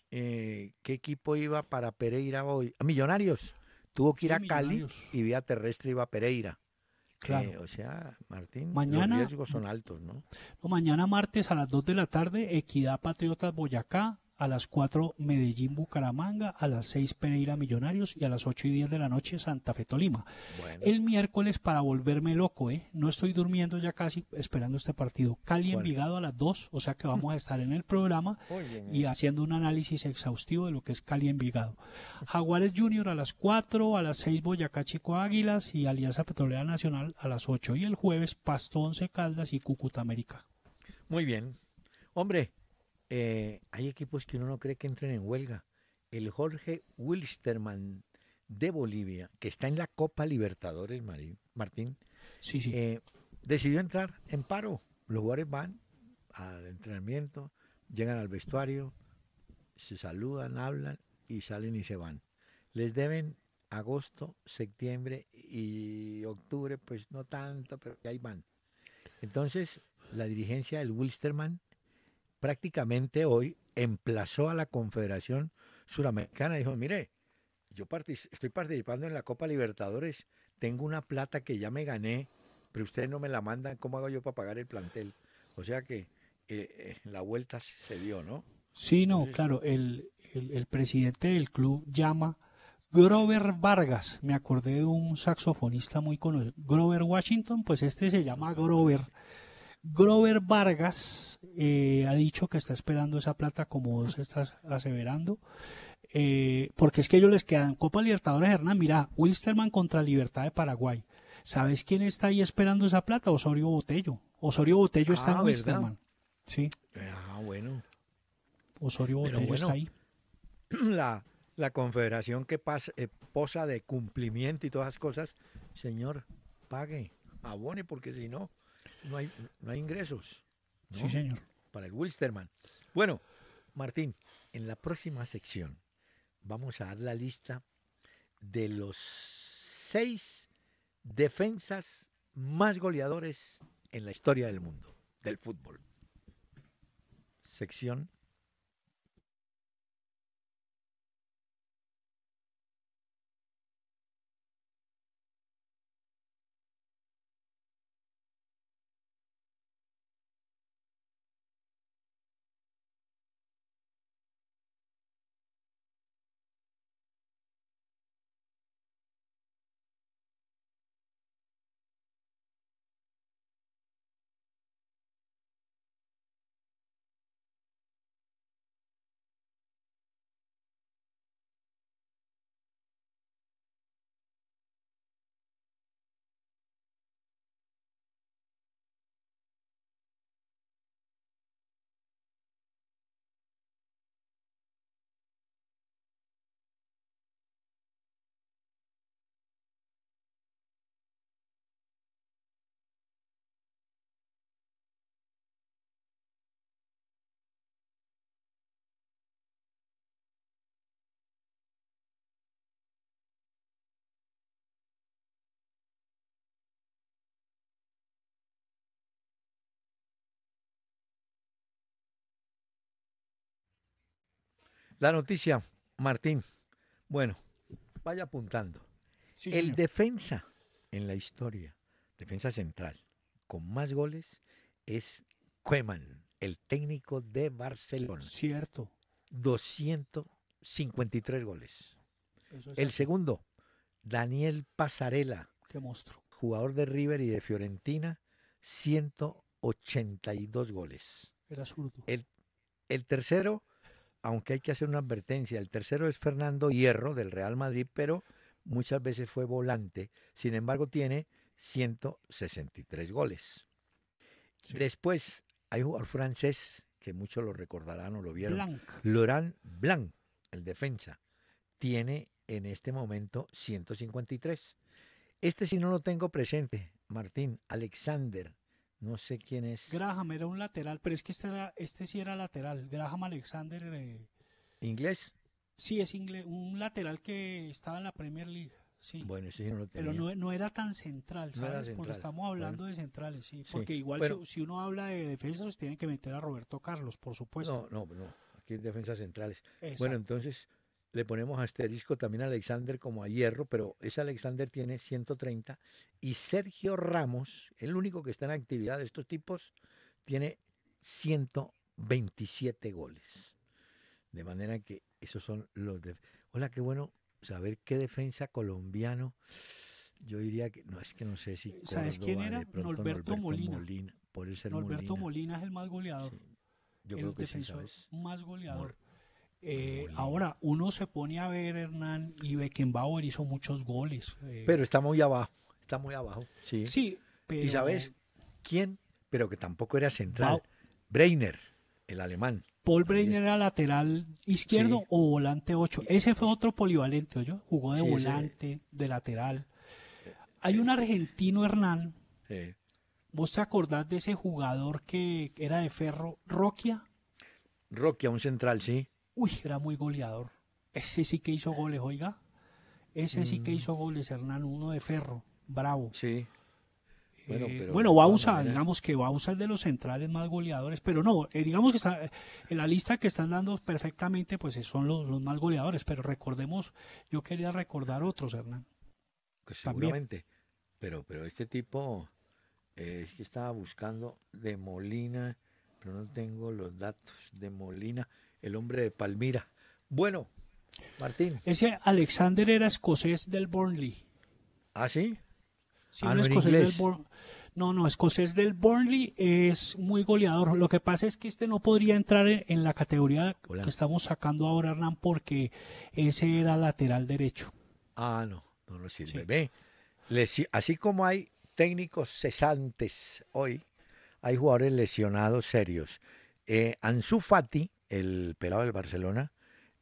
eh, ¿qué equipo iba para Pereira hoy? Ah, Millonarios. Tuvo que ir a Cali y vía terrestre iba a Pereira. Claro. Eh, o sea, Martín, mañana, los riesgos son altos, ¿no? ¿no? Mañana martes a las 2 de la tarde, Equidad Patriotas Boyacá, a las 4 Medellín Bucaramanga, a las 6 Pereira Millonarios y a las 8 y 10 de la noche Santa Fe Tolima. El miércoles para volverme loco, ¿eh? No estoy durmiendo ya casi esperando este partido. Cali Envigado a las 2, o sea que vamos a estar en el programa y eh. haciendo un análisis exhaustivo de lo que es Cali Envigado. Jaguares Junior a las 4, a las 6 Boyacá Chico Águilas y Alianza Petrolera Nacional a las 8 y el jueves Pasto 11 Caldas y Cúcuta América. Muy bien. Hombre, eh, hay equipos que uno no cree que entren en huelga. El Jorge Wilstermann de Bolivia, que está en la Copa Libertadores, Martín, eh, decidió entrar en paro. Los jugadores van al entrenamiento, llegan al vestuario, se saludan, hablan y salen y se van. Les deben agosto, septiembre y octubre, pues no tanto, pero ahí van. Entonces, la dirigencia del Wilstermann prácticamente hoy emplazó a la Confederación Suramericana. Dijo, mire, yo estoy participando en la Copa Libertadores, tengo una plata que ya me gané, pero ustedes no me la mandan, ¿cómo hago yo para pagar el plantel? O sea que eh, eh, la vuelta se dio, ¿no? Sí, no, claro, el, el presidente del club llama... Grover Vargas, me acordé de un saxofonista muy conocido, Grover Washington, pues este se llama Grover Grover Vargas eh, ha dicho que está esperando esa plata, como vos estás aseverando. Eh, porque es que ellos les quedan Copa Libertadores, Hernán. Mira, Wilsterman contra Libertad de Paraguay. ¿Sabes quién está ahí esperando esa plata? Osorio Botello. Osorio Botello está en ah, Sí. Ah, bueno. Osorio Botello está ahí. La, confederación que pasa, eh, posa de cumplimiento y todas las cosas, señor, pague, abone, porque si no, no hay, ingresos. Sí, señor. Para el Wilsterman. Bueno, Martín, en la próxima sección vamos a dar la lista de los seis defensas más goleadores en la historia del mundo, del fútbol. Sección La noticia, Martín. Bueno, vaya apuntando. el defensa en la historia, defensa central, con más goles es Cueman, el técnico de Barcelona. Cierto. 253 goles. el segundo, Daniel Pasarela. Qué monstruo. Jugador de River y de Fiorentina, 182 goles. Era zurdo. El, el tercero, aunque hay que hacer una advertencia, el tercero es Fernando Hierro del Real Madrid, pero muchas veces fue volante, sin embargo tiene 163 goles. Después hay un jugador francés que muchos lo recordarán o lo vieron. Laurent Blanc, el defensa, tiene en este momento 153. Este si no lo tengo presente, Martín, Alexander no sé quién es. Graham era un lateral, pero es que este, este sí era lateral. Graham Alexander. Eh, ¿Inglés? Sí, es inglés. Un lateral que estaba en la Premier League. Sí. Bueno, sí, no lo tenía. Pero no, era tan central, ¿sabes? Porque estamos hablando de centrales, sí. Porque igual si, uno habla de defensas, tienen que meter a Roberto Carlos, por supuesto. No, no, no. Aquí defensas centrales. Bueno, entonces, le ponemos asterisco también a Alexander como a hierro, pero ese Alexander tiene 130 y Sergio Ramos, el único que está en actividad de estos tipos, tiene 127 goles. De manera que esos son los... De... Hola, qué bueno saber qué defensa colombiano. Yo diría que no es que no sé si. ¿Sabes quién era? Norberto, Molina. por Norberto Molina. Molina. es el más goleador. Yo creo que defensor sí, más goleador. Eh, ahora, uno se pone a ver, Hernán, y Beckenbauer hizo muchos goles. Eh. Pero está muy abajo, está muy abajo. Sí, sí ¿Y sabes quién? Pero que tampoco era central. Breiner, el alemán. Paul Breiner era lateral izquierdo o volante 8. Ese fue otro polivalente, yo Jugó de volante, de lateral. Hay un eh, argentino, Hernán. ¿Vos te acordás de ese jugador que era de Ferro, Roquia? Roquia, un central, sí uy, era muy goleador. Ese sí que hizo goles, oiga. Ese sí que mm. hizo goles, Hernán, uno de ferro, bravo. Sí. Bueno, eh, pero a bueno Bausa, digamos que Bausa es de los centrales más goleadores, pero no, eh, digamos que está, en la lista que están dando perfectamente, pues eh, son los, más goleadores, pero recordemos, yo quería recordar otros, Hernán. Pues seguramente, pero, pero este tipo es que estaba buscando de Molina, pero no tengo los datos de Molina el hombre de Palmira. Bueno, Martín. Ese Alexander era escocés del Burnley. ¿Ah, sí? Sí, ah, no, escocés del Burnley. No, no, escocés del Burnley es muy goleador. Lo que pasa es que este no podría entrar e-, en, la categoría que estamos sacando ahora, Hernán, porque ese era lateral derecho. Ah, no, no lo sirve. así como hay técnicos cesantes hoy, hay jugadores lesionados serios. Eh, Ansu Fati el pelado del Barcelona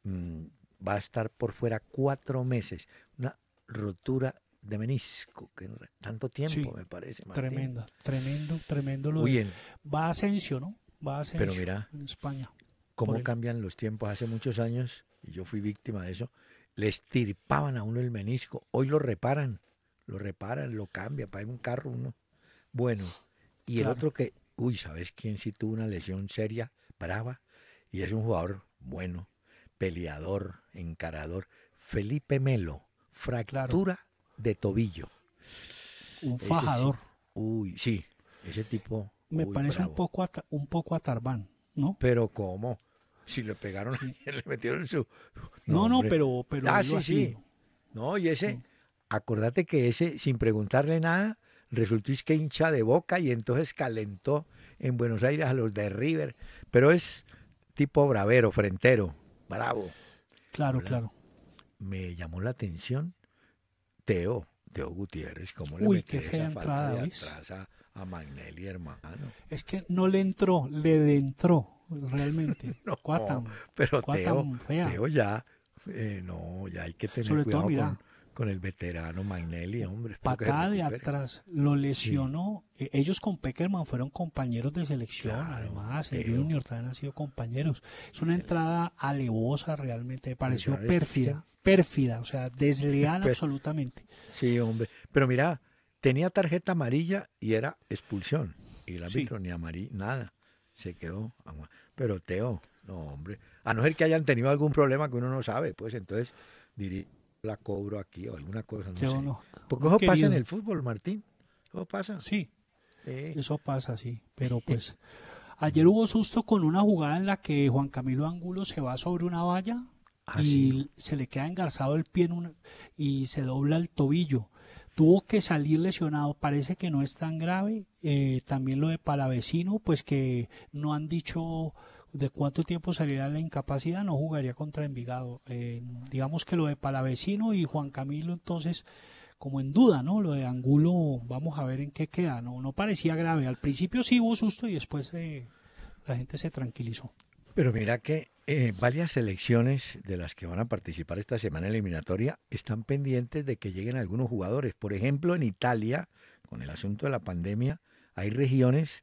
mm, va a estar por fuera cuatro meses. Una rotura de menisco, que tanto tiempo me parece. Martín. Tremenda, tremendo, tremendo. Lo Bien. va a Asensio, ¿no? Va a Asensio Pero mira, en España. ¿Cómo cambian los tiempos? Hace muchos años, y yo fui víctima de eso, le estirpaban a uno el menisco. Hoy lo reparan, lo reparan, lo cambian, para un carro uno. Bueno, y el otro que, uy, ¿sabes quién sí tuvo una lesión seria, brava? Y es un jugador bueno, peleador, encarador. Felipe Melo, fractura de tobillo. Un fajador. uy, sí, ese tipo. Me parece un poco, a, un poco ¿no? Pero ¿cómo? Si le pegaron, y le metieron su... No, no, pero, pero... Ah, sí, sí. No, y ese, acordate que ese, sin preguntarle nada, resultó es que hincha de boca y entonces calentó en Buenos Aires a los de River. Pero es tipo bravero, frentero, bravo. Claro, claro. Me llamó la atención Teo, Teo Gutiérrez, cómo le Uy, metió esa entrada, falta de atrás a, a, Magnelli, hermano. Es que no le entró, le entró realmente. no, cuatam, pero Teo, Teo ya, eh, no, ya hay que tener cuidado con el veterano Magnelli, hombre. Patada de atrás, lo lesionó. Eh, ellos con Peckerman fueron compañeros de selección, además, el Junior también han sido compañeros. Es una entrada alevosa realmente, pareció pérfida, pérfida, o sea, desleal absolutamente. Sí, hombre. Pero mira, tenía tarjeta amarilla y era expulsión. Y el árbitro ni amarilla, nada. Se quedó. Pero Teo, no, hombre. A no ser que hayan tenido algún problema que uno no sabe, pues entonces diría la cobro aquí o alguna cosa, no sé. Porque eso pasa en el fútbol, Martín. Eso pasa. Sí, eso pasa, sí. Pero pues ayer hubo susto con una jugada en la que Juan Camilo Angulo se va sobre una valla ah, y se le queda engarzado el pie y se dobla el tobillo. Tuvo que salir lesionado, parece que no es tan grave. Eh, también lo de Palavecino, pues que no han dicho de cuánto tiempo salirá la incapacidad, no jugaría contra Envigado. Eh, digamos que lo de Palavecino y Juan Camilo, entonces, como en duda, ¿no? Lo de Angulo, vamos a ver en qué queda, ¿no? No parecía grave. Al principio sí hubo susto y después eh, la gente se tranquilizó. Pero mira que eh, varias selecciones de las que van a participar esta semana eliminatoria están pendientes de que lleguen algunos jugadores. Por ejemplo, en Italia, con el asunto de la pandemia, hay regiones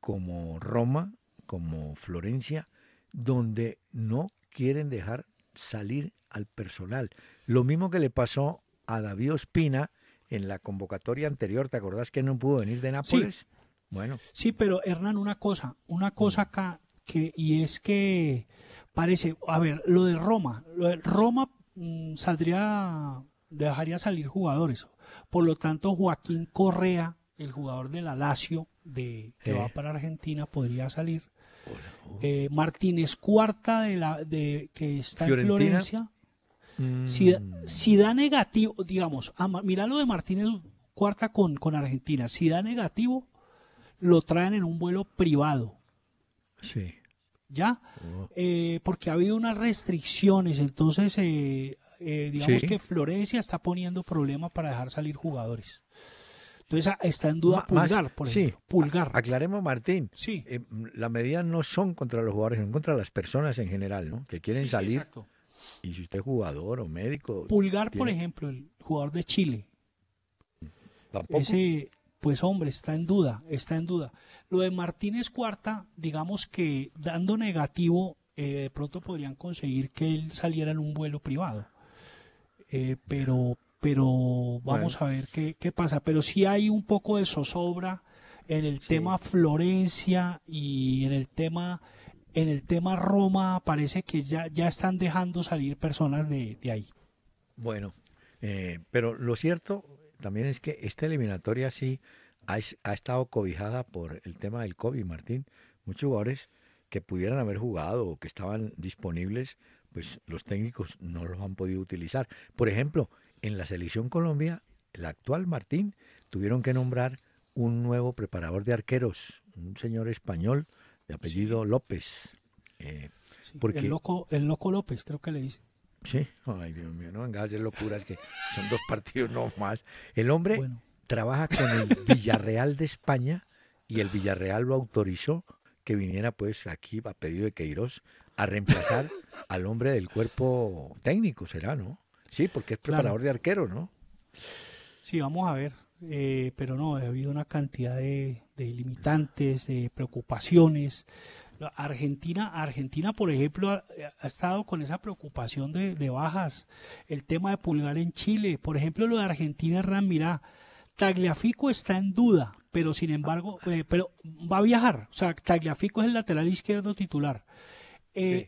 como Roma, como Florencia, donde no quieren dejar salir al personal. Lo mismo que le pasó a David Ospina en la convocatoria anterior, ¿te acordás que no pudo venir de Nápoles? Sí. Bueno. Sí, pero Hernán, una cosa, una mm. cosa acá, que, y es que parece, a ver, lo de Roma, lo de Roma mm, saldría, dejaría salir jugadores. Por lo tanto, Joaquín Correa, el jugador de la Lazio, de, que va para Argentina, podría salir. Eh, Martínez Cuarta de la de que está en Florencia. Mm. Si, si, da negativo, digamos, mira lo de Martínez Cuarta con, con Argentina, si da negativo, lo traen en un vuelo privado. Sí. ¿Ya? Oh. Eh, porque ha habido unas restricciones, entonces eh, digamos que Florencia está poniendo problemas para dejar salir jugadores. Entonces ah, está en duda Pulgar, por ejemplo. Sí, Pulgar. Aclaremos, Martín. Sí. Eh, mm, las medidas no son contra los jugadores, son contra las personas en general, ¿no? Que quieren salir. exacto. Y si usted es jugador o médico. Pulgar, por ejemplo, el jugador de Chile. ¿Tampoco? Ese, pues hombre, está en duda, está en duda. Lo de Martínez Cuarta, digamos que dando negativo, eh, de pronto podrían conseguir que él saliera en un vuelo privado. Eh, pero, pero vamos a ver qué, pasa. Pero sí hay un poco de zozobra en el tema Florencia y en el tema en el tema Roma parece que ya, ya están dejando salir personas de, ahí. Bueno, eh, pero lo cierto también es que esta eliminatoria sí ha, ha, estado cobijada por el tema del COVID, Martín. Muchos jugadores que pudieran haber jugado o que estaban disponibles, pues los técnicos no los han podido utilizar. Por ejemplo, en la selección Colombia, el actual Martín, tuvieron que nombrar un nuevo preparador de arqueros, un señor español de apellido López. Eh, el, loco, el loco López, creo que le dice. Sí, ay Dios mío, no venga de locuras que son dos partidos no más. El hombre trabaja con el Villarreal de España y el Villarreal lo autorizó que viniera pues aquí a pedido de Queiroz a reemplazar al hombre del cuerpo técnico, será, ¿no? Sí, porque es preparador de arquero, ¿no? Sí, vamos a ver. Eh, pero no, ha habido una cantidad de, limitantes, de preocupaciones. Argentina, Argentina, por ejemplo, ha, estado con esa preocupación de, bajas. El tema de Pulgar en Chile, por ejemplo, lo de Argentina, Hernán, mira, Tagliafico está en duda, pero sin embargo, eh, pero va a viajar. O sea, Tagliafico es el lateral izquierdo titular. Eh,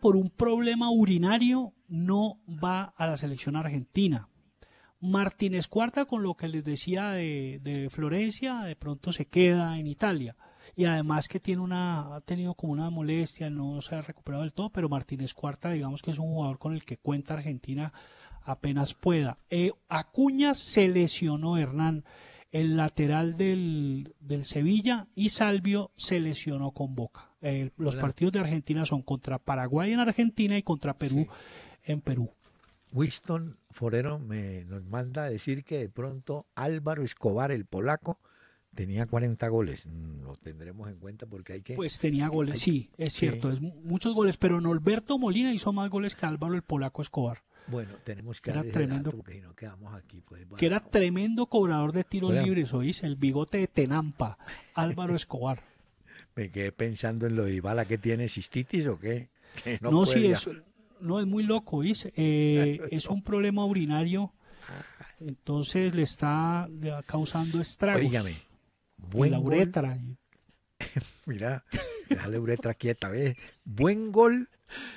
por un problema urinario no va a la selección argentina. Martínez Cuarta, con lo que les decía de, Florencia, de pronto se queda en Italia. Y además que tiene una, ha tenido como una molestia, no se ha recuperado del todo, pero Martínez Cuarta, digamos que es un jugador con el que cuenta Argentina apenas pueda. Eh, Acuña se lesionó Hernán, el lateral del, del Sevilla, y Salvio se lesionó con Boca. Eh, los partidos de Argentina son contra Paraguay en Argentina y contra Perú en Perú. Winston Forero me, nos manda a decir que de pronto Álvaro Escobar, el polaco, tenía 40 goles. Mm, lo tendremos en cuenta porque hay que. Pues tenía goles, sí, es cierto, es muchos goles, pero Norberto Molina hizo más goles que Álvaro el polaco Escobar. Bueno, tenemos que era tremendo, pues, Que era tremendo cobrador de tiros libres, oís, el bigote de Tenampa, Álvaro Escobar. Me quedé pensando en lo de Ibala, que tiene cistitis o qué? no, sí, es, no, es muy loco, is eh, es un problema urinario, entonces le está causando estragos. Dígame, buen la uretra. Gol. Mira, déjale uretra quieta, ¿ves? Buen gol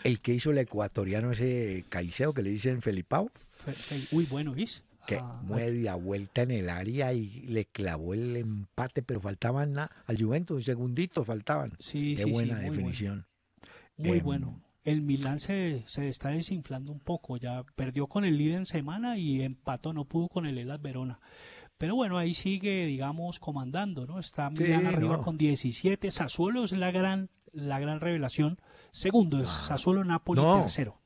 el que hizo el ecuatoriano ese caiseo que le dicen Felipao. Uy, bueno, ¿viste? Ah, media vuelta en el área y le clavó el empate, pero faltaban al Juventus un segundito, faltaban. Sí, Qué sí, buena definición. Muy em, bueno. El Milan se, está desinflando un poco, ya perdió con el líder en semana y empató, no pudo con el Elas Verona. Pero bueno, ahí sigue, digamos, comandando, ¿no? Está Milan arriba con 17, Sassuolo es la gran, la gran revelación. Segundo es ah. Sassuolo, Napoli, tercero.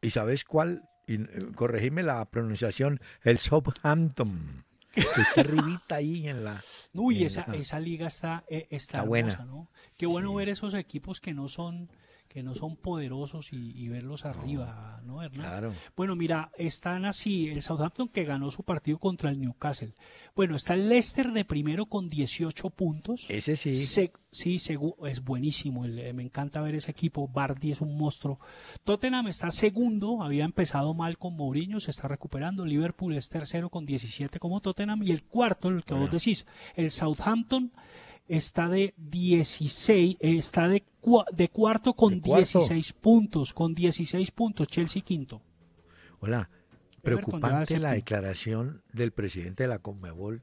¿Y sabes cuál y eh, corregime la pronunciación, el Southampton. está arribita ahí en la. Uy, esa, esa liga está, eh, está, buena. ¿no? Qué bueno ver esos equipos que no son que no son poderosos y, verlos arriba, ¿no, Hernán? Claro. Bueno, mira, están así, el Southampton que ganó su partido contra el Newcastle. Bueno, está el Leicester de primero con 18 puntos. Ese sí. sí, es buenísimo, eh, me encanta ver ese equipo, Bardi es un monstruo. Tottenham está segundo, había empezado mal con Mourinho, se está recuperando. Liverpool es tercero con 17 como Tottenham y el cuarto, el que vos decís, el Southampton está de 16, eh, está de, de cuarto con 16 puntos, con 16 puntos, Chelsea quinto. Hola, preocupante la declaración del presidente de la Conmebol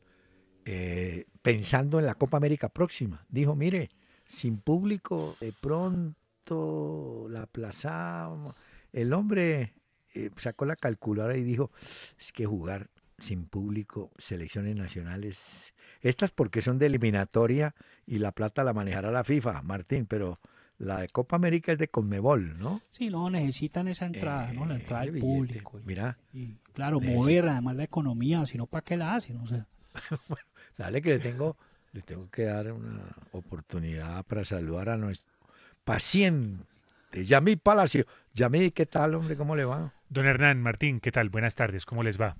eh, pensando en la Copa América próxima. Dijo, mire, sin público, de pronto la aplazamos. El hombre eh, sacó la calculadora y dijo, es que jugar sin público, selecciones nacionales. Estas porque son de eliminatoria y la plata la manejará la FIFA, Martín, pero la de Copa América es de Conmebol, ¿no? Sí, no, necesitan esa entrada, ¿no? La entrada eh, del público. mira. Y, claro, mover además la economía, si no, ¿para qué la hacen? O sea. dale que le tengo, le tengo que dar una oportunidad para saludar a nuestro paciente, Yamí Palacio. Yamí, ¿qué tal, hombre? ¿Cómo le va? Don Hernán, Martín, ¿qué tal? Buenas tardes, ¿cómo les va?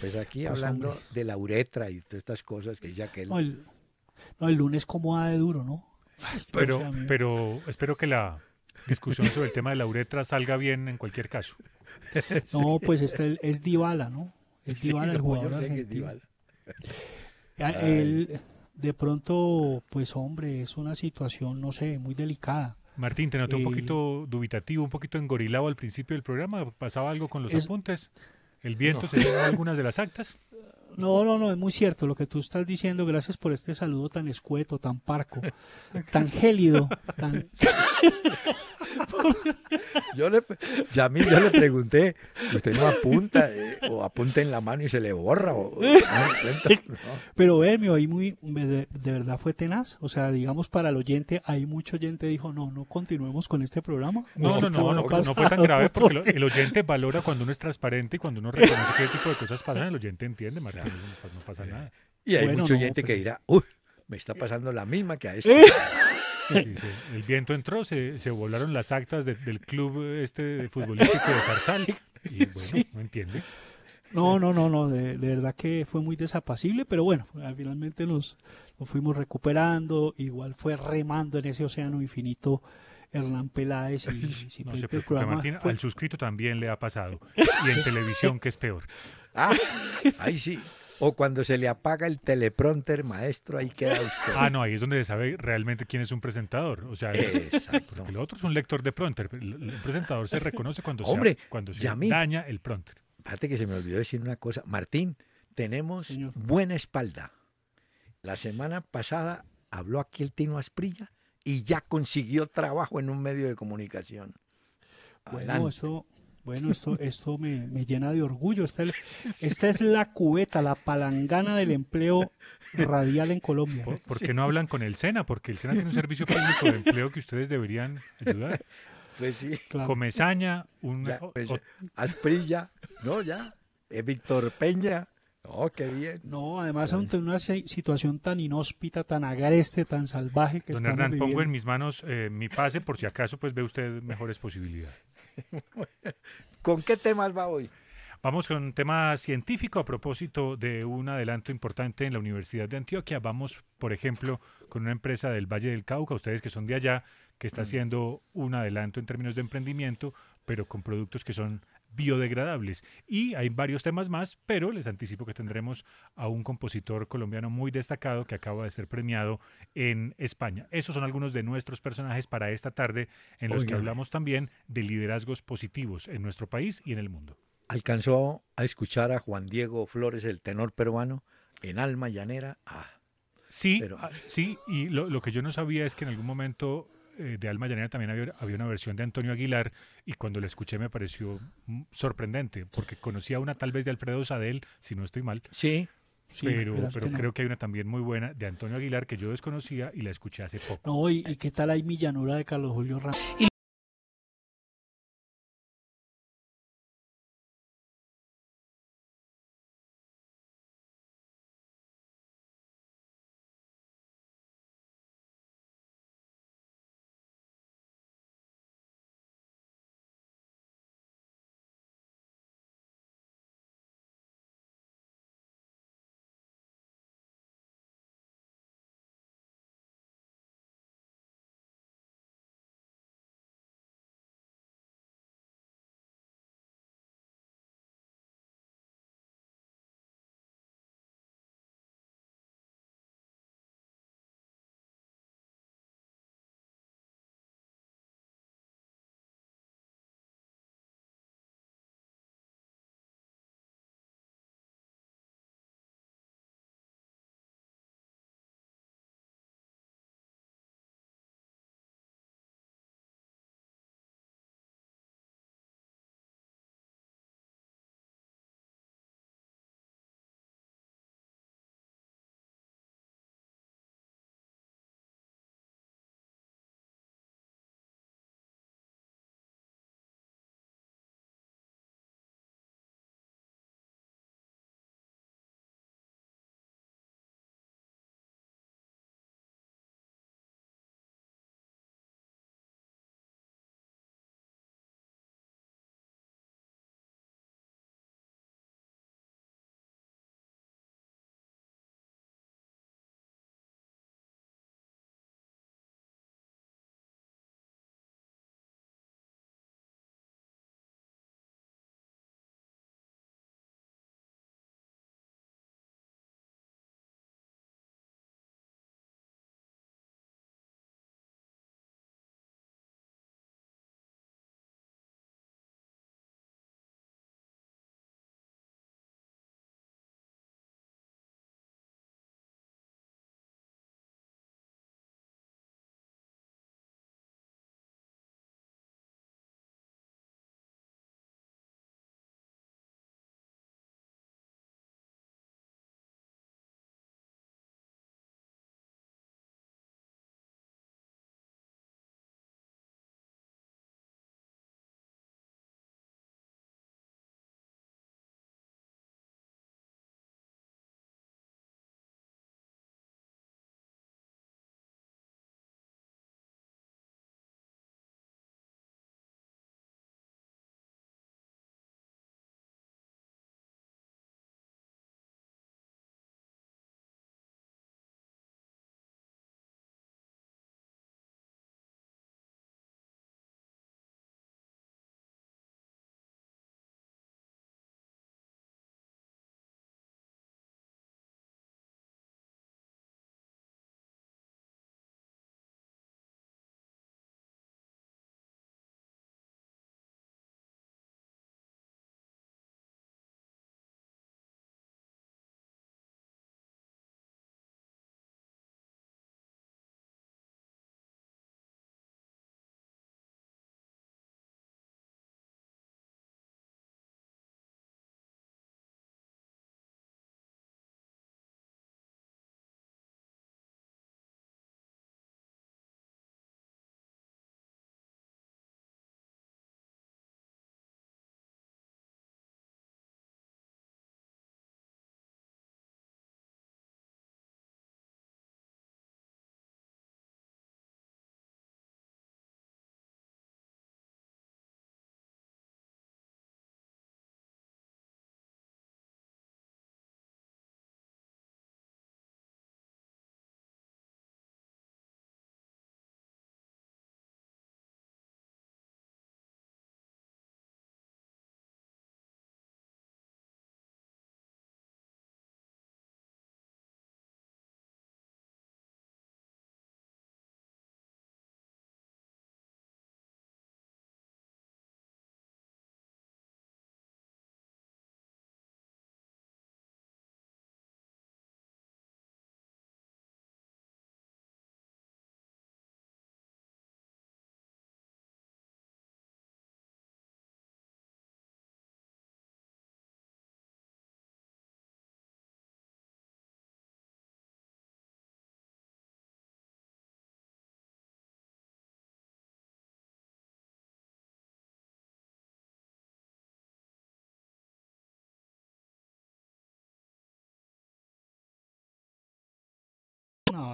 Pues aquí pues hablando de la uretra y todas estas cosas que ya que el, no, el lunes como ha de duro, ¿no? Pues, pero, pero espero que la discusión sobre el tema de la uretra salga bien en cualquier caso. No, pues este es Dybala, ¿no? Es Dybala el jugador de pronto, pues hombre, es una situación, no sé, muy delicada. Martín, te noté un eh, poquito dubitativo, un poquito engorilado al principio del programa. ¿Pasaba algo con los apuntes? ¿El viento se lleva algunas de las actas? No, no, no, es muy cierto lo que tú estás diciendo. Gracias por este saludo tan escueto, tan parco, tan gélido, tan... yo le, mí yo le pregunté, usted no apunta eh, o apunta en la mano y se le borra. Pero mío, Pero ahí muy, de, verdad fue tenaz. O sea, digamos para el oyente, hay mucho oyente dijo, no, no continuemos con este programa. No, no, no, no, no, fue tan grave porque, el oyente valora cuando uno es transparente y cuando uno reconoce qué tipo de cosas pasan, el oyente entiende, Martín, no, pasa nada. Y hay mucho oyente que dirá, uy, me está pasando la misma que a este. El viento entró, se, volaron las actas del club este futbolístico de Zarzal. Y bueno, no entiende. No, no, no, no, de, verdad que fue muy desapacible, pero bueno, finalmente nos, nos fuimos recuperando, igual fue remando en ese océano infinito Hernán Peláez y, no se al suscrito también le ha pasado, y en televisión que es peor. Ah, ahí sí. O cuando se le apaga el teleprompter, maestro, ahí queda usted. Ah, no, ahí es donde se sabe realmente quién es un presentador. O sea, el otro es un lector de prompter. El presentador se reconoce cuando Hombre, se, cuando se daña el prompter. aparte que se me olvidó decir una cosa. Martín, tenemos buena espalda. La semana pasada habló aquí el Tino Asprilla y ya consiguió trabajo en un medio de comunicación. Bueno, eso bueno, esto, esto me, llena de orgullo. Esta, esta, es la cubeta, la palangana del empleo radial en Colombia. ¿Por, qué no hablan con el SENA? Porque el SENA tiene un servicio público de empleo que ustedes deberían ayudar. Pues sí. Claro. Comezaña, un... Pues Asprilla, ¿no? Ya. Eh, Víctor Peña. Oh, qué bien. No, además ante una situación tan inhóspita, tan agreste, tan salvaje que Don Hernán, pongo en mis manos eh, mi pase por si acaso pues ve usted mejores posibilidades. ¿Con qué temas va hoy? Vamos con un tema científico a propósito de un adelanto importante en la Universidad de Antioquia. Vamos, por ejemplo, con una empresa del Valle del Cauca, ustedes que son de allá, que está mm. haciendo un adelanto en términos de emprendimiento, pero con productos que son biodegradables. Y hay varios temas más, pero les anticipo que tendremos a un compositor colombiano muy destacado que acaba de ser premiado en España. Esos son algunos de nuestros personajes para esta tarde en los que hablamos también de liderazgos positivos en nuestro país y en el mundo. ¿Alcanzó a escuchar a Juan Diego Flores, el tenor peruano, en Alma Llanera? Ah. Sí, ah, sí, y lo, que yo no sabía es que en algún momento eh, de Alma Llanera también había, una versión de Antonio Aguilar y cuando la escuché me pareció mm, sorprendente, porque conocía una tal vez de Alfredo Sadel, si no estoy mal. Sí. pero pero creo que hay una también muy buena de Antonio Aguilar que yo desconocía y la escuché hace poco. No, y, qué tal hay mi llanura de Carlos Julio Ramos.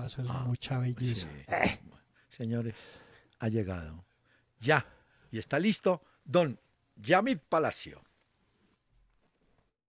es ah, mucha belleza. Eh. señores, ha llegado. Ya. Y está listo don Yamit Palacio.